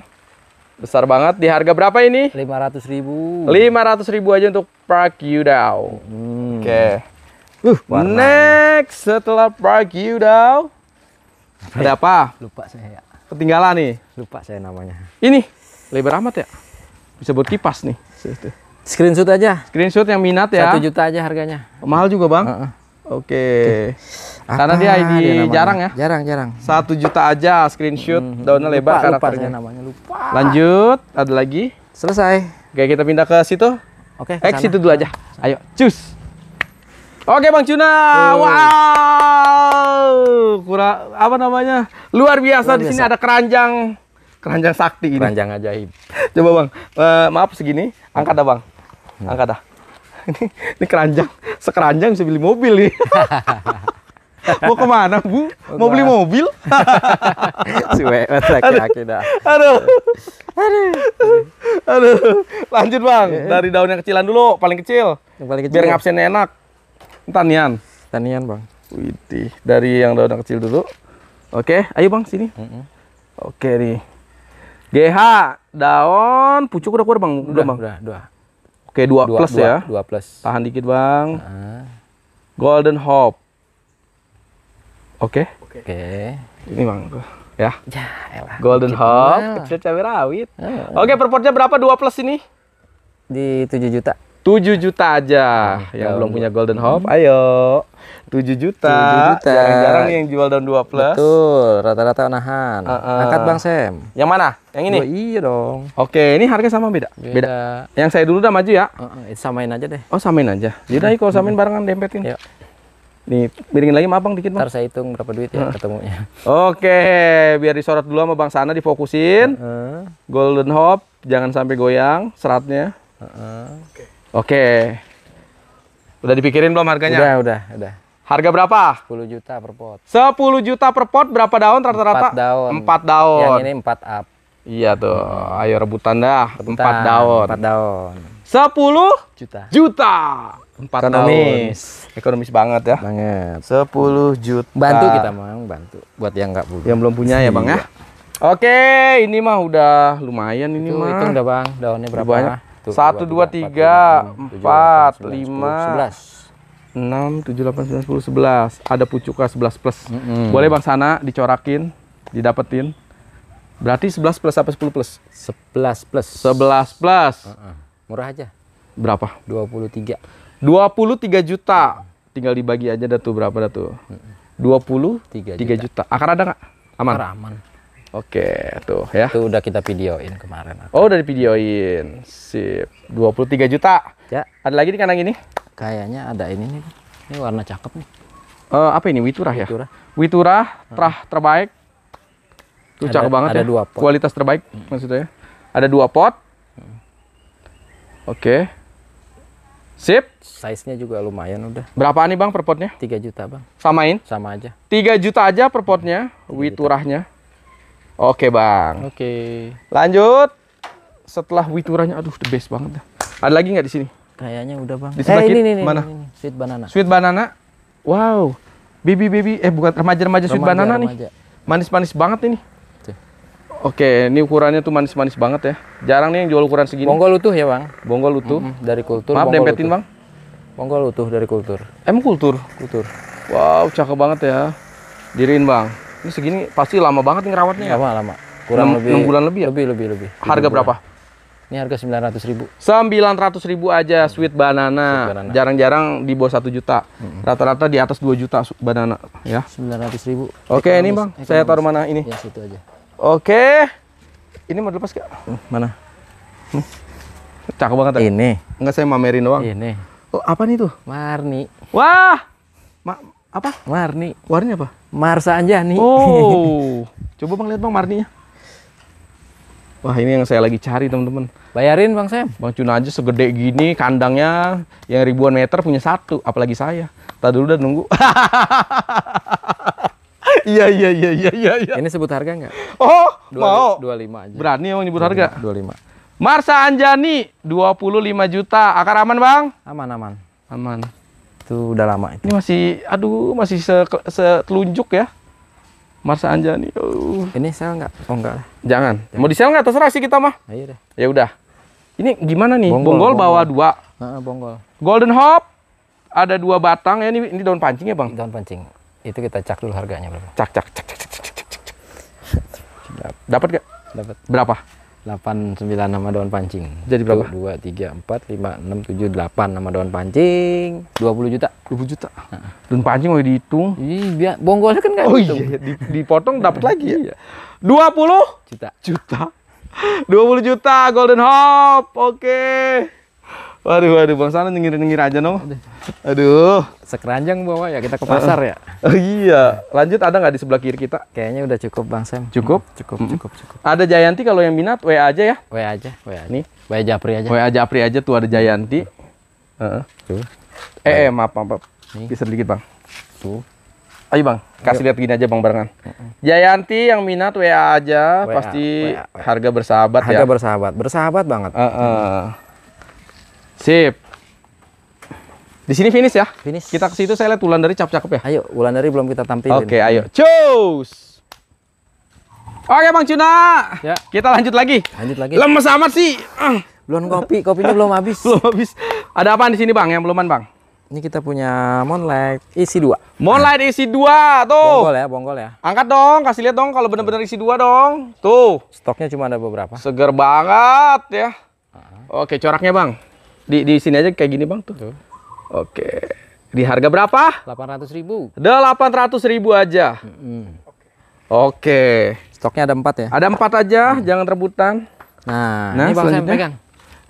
Besar banget. Di harga berapa ini? lima ratus ribu. lima ratus ribu aja untuk Pragyudao. mm. Oke. Okay. Uh, warna. Next setelah Pragyudao. Ada apa? Lupa saya. Ya. Ketinggalan nih. Lupa saya namanya. Ini lebar amat ya bisa buat kipas nih screenshot aja screenshot yang minat ya satu juta aja harganya mahal juga bang uh -uh. Oke. Okay. Karena dia ID dia jarang ya. Jarang, jarang. Satu juta aja screenshot -hmm. hmm. daunnya lebar lupa, karakternya. Lupa, namanya lupa. Lanjut, ada lagi. Selesai. Oke, kita pindah ke situ. Oke. Okay, X situ dulu aja. Ayo, cus. Oke, Bang Cuna. Oh. Wow. Kurang apa namanya? Luar biasa, Luar biasa. di sini ada keranjang keranjang sakti ini. Keranjang ajaib. Coba bang, uh, maaf segini, angkat dah bang, ya. angkat dah. Ini, ini keranjang, sekeranjang bisa beli mobil nih. Mau kemana bu? Mau, beli mobil? si wewet laki-laki Aduh. Aduh. Aduh. Lanjut bang, eh. dari daun yang kecilan dulu, paling kecil. Yang paling kecil. Biar ya? ngabsennya enak. Tanian. Tanian bang. Widih, dari yang daun yang kecil dulu. Oke, ayo bang sini. Oke nih. GH daun pucuk udah keluar bang udah, udah bang udah dua oke dua, dua plus dua, ya dua plus tahan dikit bang nah. golden hop oke okay. oke okay. ini bang ya, ya elah, golden hop kecil cabai rawit eh, oke okay, perportnya berapa dua plus ini di 7 juta 7 juta aja oh, yang belum punya Golden Hope. Hmm. Ayo. 7 juta. juta. Jarang-jarang yang jual daun 2 plus. Betul, rata-rata nahan. Uh -uh. Angkat Bang Sam. Yang mana? Yang ini? Oh, iya dong. Oke, ini harga sama beda? beda? Beda. Yang saya dulu udah maju ya. Uh -uh. Samain aja deh. Oh, samain aja. Jadi kalau hmm. samain barengan dempetin. Yuk. Iya. Nih, miringin lagi mabang Bang dikit Bang. Ntar saya hitung berapa duit ya uh. ketemunya. Oke, biar disorot dulu sama Bang Sana difokusin. Uh -uh. Golden Hop, jangan sampai goyang seratnya. Uh -uh. Oke. Oke. Udah dipikirin belum harganya? Udah, udah, udah. Harga berapa? 10 juta per pot. 10 juta per pot berapa daun rata-rata? 4 daun. 4 daun. Yang ini 4 up. Iya tuh. Hmm. Ayo rebutan dah. Rebutan, 4 daun. 4 daun. 10 juta. Juta. 4 Ekonomis. Daun. Ekonomis banget ya. Banget. 10 juta. Bantu kita, Mang, bantu. Buat yang nggak punya. Yang belum punya ya, Bang ya. Iya. Oke, ini mah udah lumayan ini itu, mah. Itu udah, Bang. Daunnya berapa? Banyak satu dua tiga empat lima enam tujuh delapan sembilan sepuluh sebelas ada pucuk sebelas plus mm -hmm. boleh bang sana dicorakin didapetin berarti sebelas plus apa sepuluh plus sebelas plus sebelas plus uh -uh. murah aja berapa dua puluh tiga dua puluh tiga juta tinggal dibagi aja dah tuh berapa dah tuh dua puluh tiga juta akar ada nggak aman akar aman Oke, tuh ya. Itu udah kita videoin kemarin. Aku. Oh, udah di videoin. Sip. 23 juta. Ya. Ada lagi di kandang ini? Kayaknya ada ini nih. Ini warna cakep nih. Uh, apa ini? Witurah ya? Witurah. Witurah terah hmm. terbaik. Itu ada, cakep banget ada ya. Dua pot. Kualitas terbaik hmm. maksudnya. Ada dua pot. Hmm. Oke. Okay. Sip. Size-nya juga lumayan udah. Berapa nih Bang per potnya? 3 juta Bang. Samain? Sama aja. 3 juta aja per potnya, witurahnya. Oke bang. Oke. Lanjut. Setelah witurannya, aduh the best banget. Ada lagi nggak di sini? Kayaknya udah bang. Di sebelah eh, ini, ini, mana? Ini, ini. Sweet banana. Sweet banana. Wow. Baby baby eh bukan remaja-remaja sweet banana remaja. nih. Manis-manis banget ini. Oke, ini ukurannya tuh manis-manis banget ya. Jarang nih yang jual ukuran segini. Bonggol utuh ya, Bang? Bonggol utuh. Mm -hmm. Dari kultur. Maaf dempetin, utuh. Bang. Bonggol utuh dari kultur. Emang kultur? Kultur. Wow, cakep banget ya. Diriin, Bang. Ini segini pasti lama banget ngerawatnya rawatnya ya? Lama, lama. Kurang 6, lebih 6 bulan lebih ya? Lebih, lebih, lebih. Harga berapa? Ini harga sembilan ratus ribu. Sembilan ratus ribu aja hmm. sweet banana. Jarang-jarang di bawah 1 juta. Rata-rata hmm. di atas 2 juta banana ya. Sembilan ratus ribu. Oke, ini Bang. Ekonomis. Saya taruh mana ini? Ya, situ aja. Oke. Ini mau dilepas gak? Hmm, mana? hmm. Cakep banget. Ini. Enggak saya mamerin doang. Ini. Oh, apa nih tuh? Marni. Wah, apa? Marni. Warnanya apa? Marsa Anjani. Oh. Coba Bang lihat Bang Marninya. Wah, ini yang saya lagi cari, teman-teman. Bayarin Bang Sam. Bang Cuna aja segede gini kandangnya yang ribuan meter punya satu, apalagi saya. Tadi dulu udah nunggu. Iya iya iya iya iya. Ini sebut harga nggak? Oh, Dua, mau. 25 aja. Berani emang nyebut harga? 25. Marsa Anjani lima juta. Akar aman, Bang? Aman aman. Aman. Itu udah lama itu. Ini masih aduh masih se setelunjuk ya. Marsa Anjani. Uh. Ini sel nggak? Oh enggak. Jangan. Jangan. Mau di sel nggak terserah sih kita mah. Ayo ah, iya deh. Ya udah. Ini gimana nih? Bonggol, bonggol, bonggol. bawa dua. Nah, bonggol. Golden Hop ada dua batang ya ini ini daun pancing ya bang? Daun pancing. Itu kita cak dulu harganya berapa? Cak cak cak cak cak cak cak. cak. Dapat gak? Dapat. Berapa? delapan sembilan nama daun pancing. Jadi berapa? dua tiga empat lima enam tujuh delapan nama daun pancing dua puluh juta. dua puluh juta. Heeh. Daun pancing mau dihitung. Iya, bonggolnya kan enggak Oh dihitung. iya, dipotong dapat lagi ya. Iya. puluh juta. Juta. dua puluh juta Golden Hop. Oke. Okay. Waduh, waduh, bang sana nyengir-nyengir aja no. Aduh. Sekeranjang bawa ya kita ke pasar ah. ya. Oh iya. Lanjut ada nggak di sebelah kiri kita? Kayaknya udah cukup bang Sam. Cukup, hmm, cukup, hmm. cukup, cukup. Ada Jayanti kalau yang minat WA aja ya. WA aja, WA. Aja. Nih. WA Japri aja. WA Japri aja tuh ada Jayanti. Heeh. Uh. Eh, eh, maaf, maaf, maaf. Bisa sedikit bang. Tuh. Ayo bang, kasih lihat gini aja bang barengan. Jayanti yang minat WA aja, WA, pasti WA, WA. harga bersahabat harga ya. Harga bersahabat, bersahabat banget. Uh, uh. Sip. Di sini finish ya. Finish. Kita ke situ saya lihat dari cakep-cakep ya. Ayo, dari belum kita tampilin. Oke, ayo. Cus. Oke, Bang Cuna. Ya. Kita lanjut lagi. Lanjut lagi. Lemes amat sih. Ah. Belum kopi, kopinya belum habis. belum habis. Ada apa di sini, Bang? Yang beluman, Bang? Ini kita punya Monlight isi 2. Monlight isi 2 tuh. Bonggol ya, bonggol ya. Angkat dong, kasih lihat dong kalau benar-benar isi 2 dong. Tuh. Stoknya cuma ada beberapa. Seger banget ya. Ah. Oke, coraknya, Bang. Di di sini aja kayak gini, Bang, tuh. tuh. Oke. Di harga berapa? delapan ratus ribu. delapan ratus ribu aja. Mm -hmm. Oke. Stoknya ada empat ya? Ada empat aja, mm. jangan rebutan. Nah, nah ini Bang saya pegang.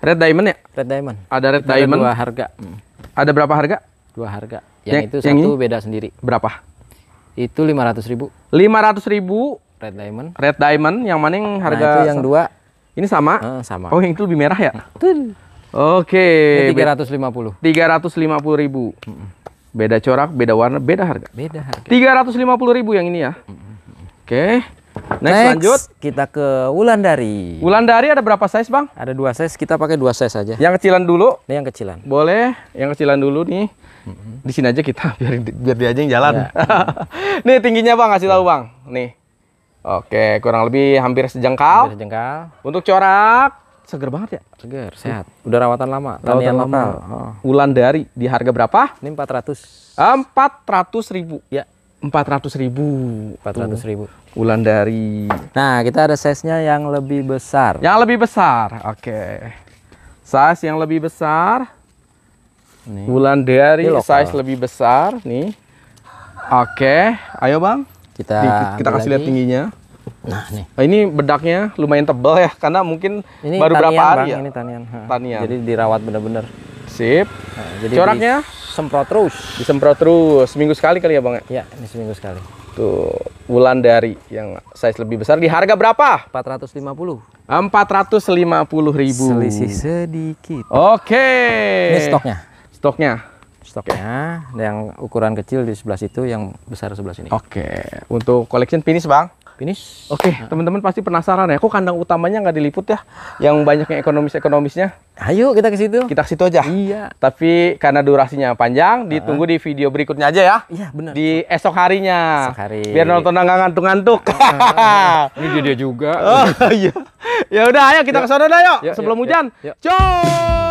Red diamond ya? Red diamond. Ada red ada diamond. dua harga. Mm. Ada berapa harga? Dua harga. Yang, yang itu yang satu ini? beda sendiri. Berapa? Itu lima ratus ribu. lima ratus ribu. Red diamond. Red diamond. Yang mana yang nah, harga? Nah, itu yang dua. Ini sama? Uh, sama. Oh, yang itu lebih merah ya? Betul. Oke. Okay. Tiga ratus lima puluh ribu. Beda corak, beda warna, beda harga. Beda harga. Tiga ratus lima puluh ribu yang ini ya. Oke. Okay. Next, Next lanjut kita ke Wulandari. Wulandari ada berapa size bang? Ada dua size, kita pakai dua size saja. Yang kecilan dulu. Ini yang kecilan. Boleh, yang kecilan dulu nih. Di sini aja kita biar biar dia aja yang jalan. Ya. nih tingginya bang, kasih tahu bang. Nih. Oke, kurang lebih hampir sejengkal. Hampir sejengkal. Untuk corak seger banget ya? Seger, sehat. Udah rawatan lama. Rawatan lama. Oh. Ulan dari di harga berapa? Ini 400. 400 ribu. Ya. 400 ribu. 400 ribu. Ulan dari. Nah, kita ada size-nya yang lebih besar. Yang lebih besar. Oke. Okay. Size yang lebih besar. Nih. Ulan dari size lebih besar nih. Oke, okay. ayo Bang. Kita Di, kita kasih lihat tingginya. Nah, nih. Nah, ini bedaknya lumayan tebal ya karena mungkin ini baru tanian, berapa hari bang, ya. Ini tanian. Ha. Tanian. Jadi dirawat benar-benar. Sip. Nah, jadi coraknya semprot terus. Disemprot terus seminggu sekali kali ya, Bang ya? Iya, ini seminggu sekali. Tuh, bulan dari yang size lebih besar di harga berapa? 450. 450 ribu. Selisih sedikit. Oke. Okay. Ini stoknya. Stoknya stoknya, yang ukuran kecil di sebelah situ, yang besar sebelah sini. Oke, okay. untuk collection finish bang? finish. Oke, okay, nah. teman-teman pasti penasaran ya. Kok kandang utamanya nggak diliput ya? Yang banyaknya ekonomis-ekonomisnya. Ayo kita ke situ. Kita ke situ aja. Iya. Tapi karena durasinya panjang, ditunggu di video berikutnya aja ya. Iya, benar. Di esok harinya. Esok hari. Biar nonton nggak ngantuk-ngantuk. ini dia juga. Oh, iya. Ya udah, ayo kita ke sana dah yuk, sebelum yuk, hujan. Yuk, yuk. Ciao.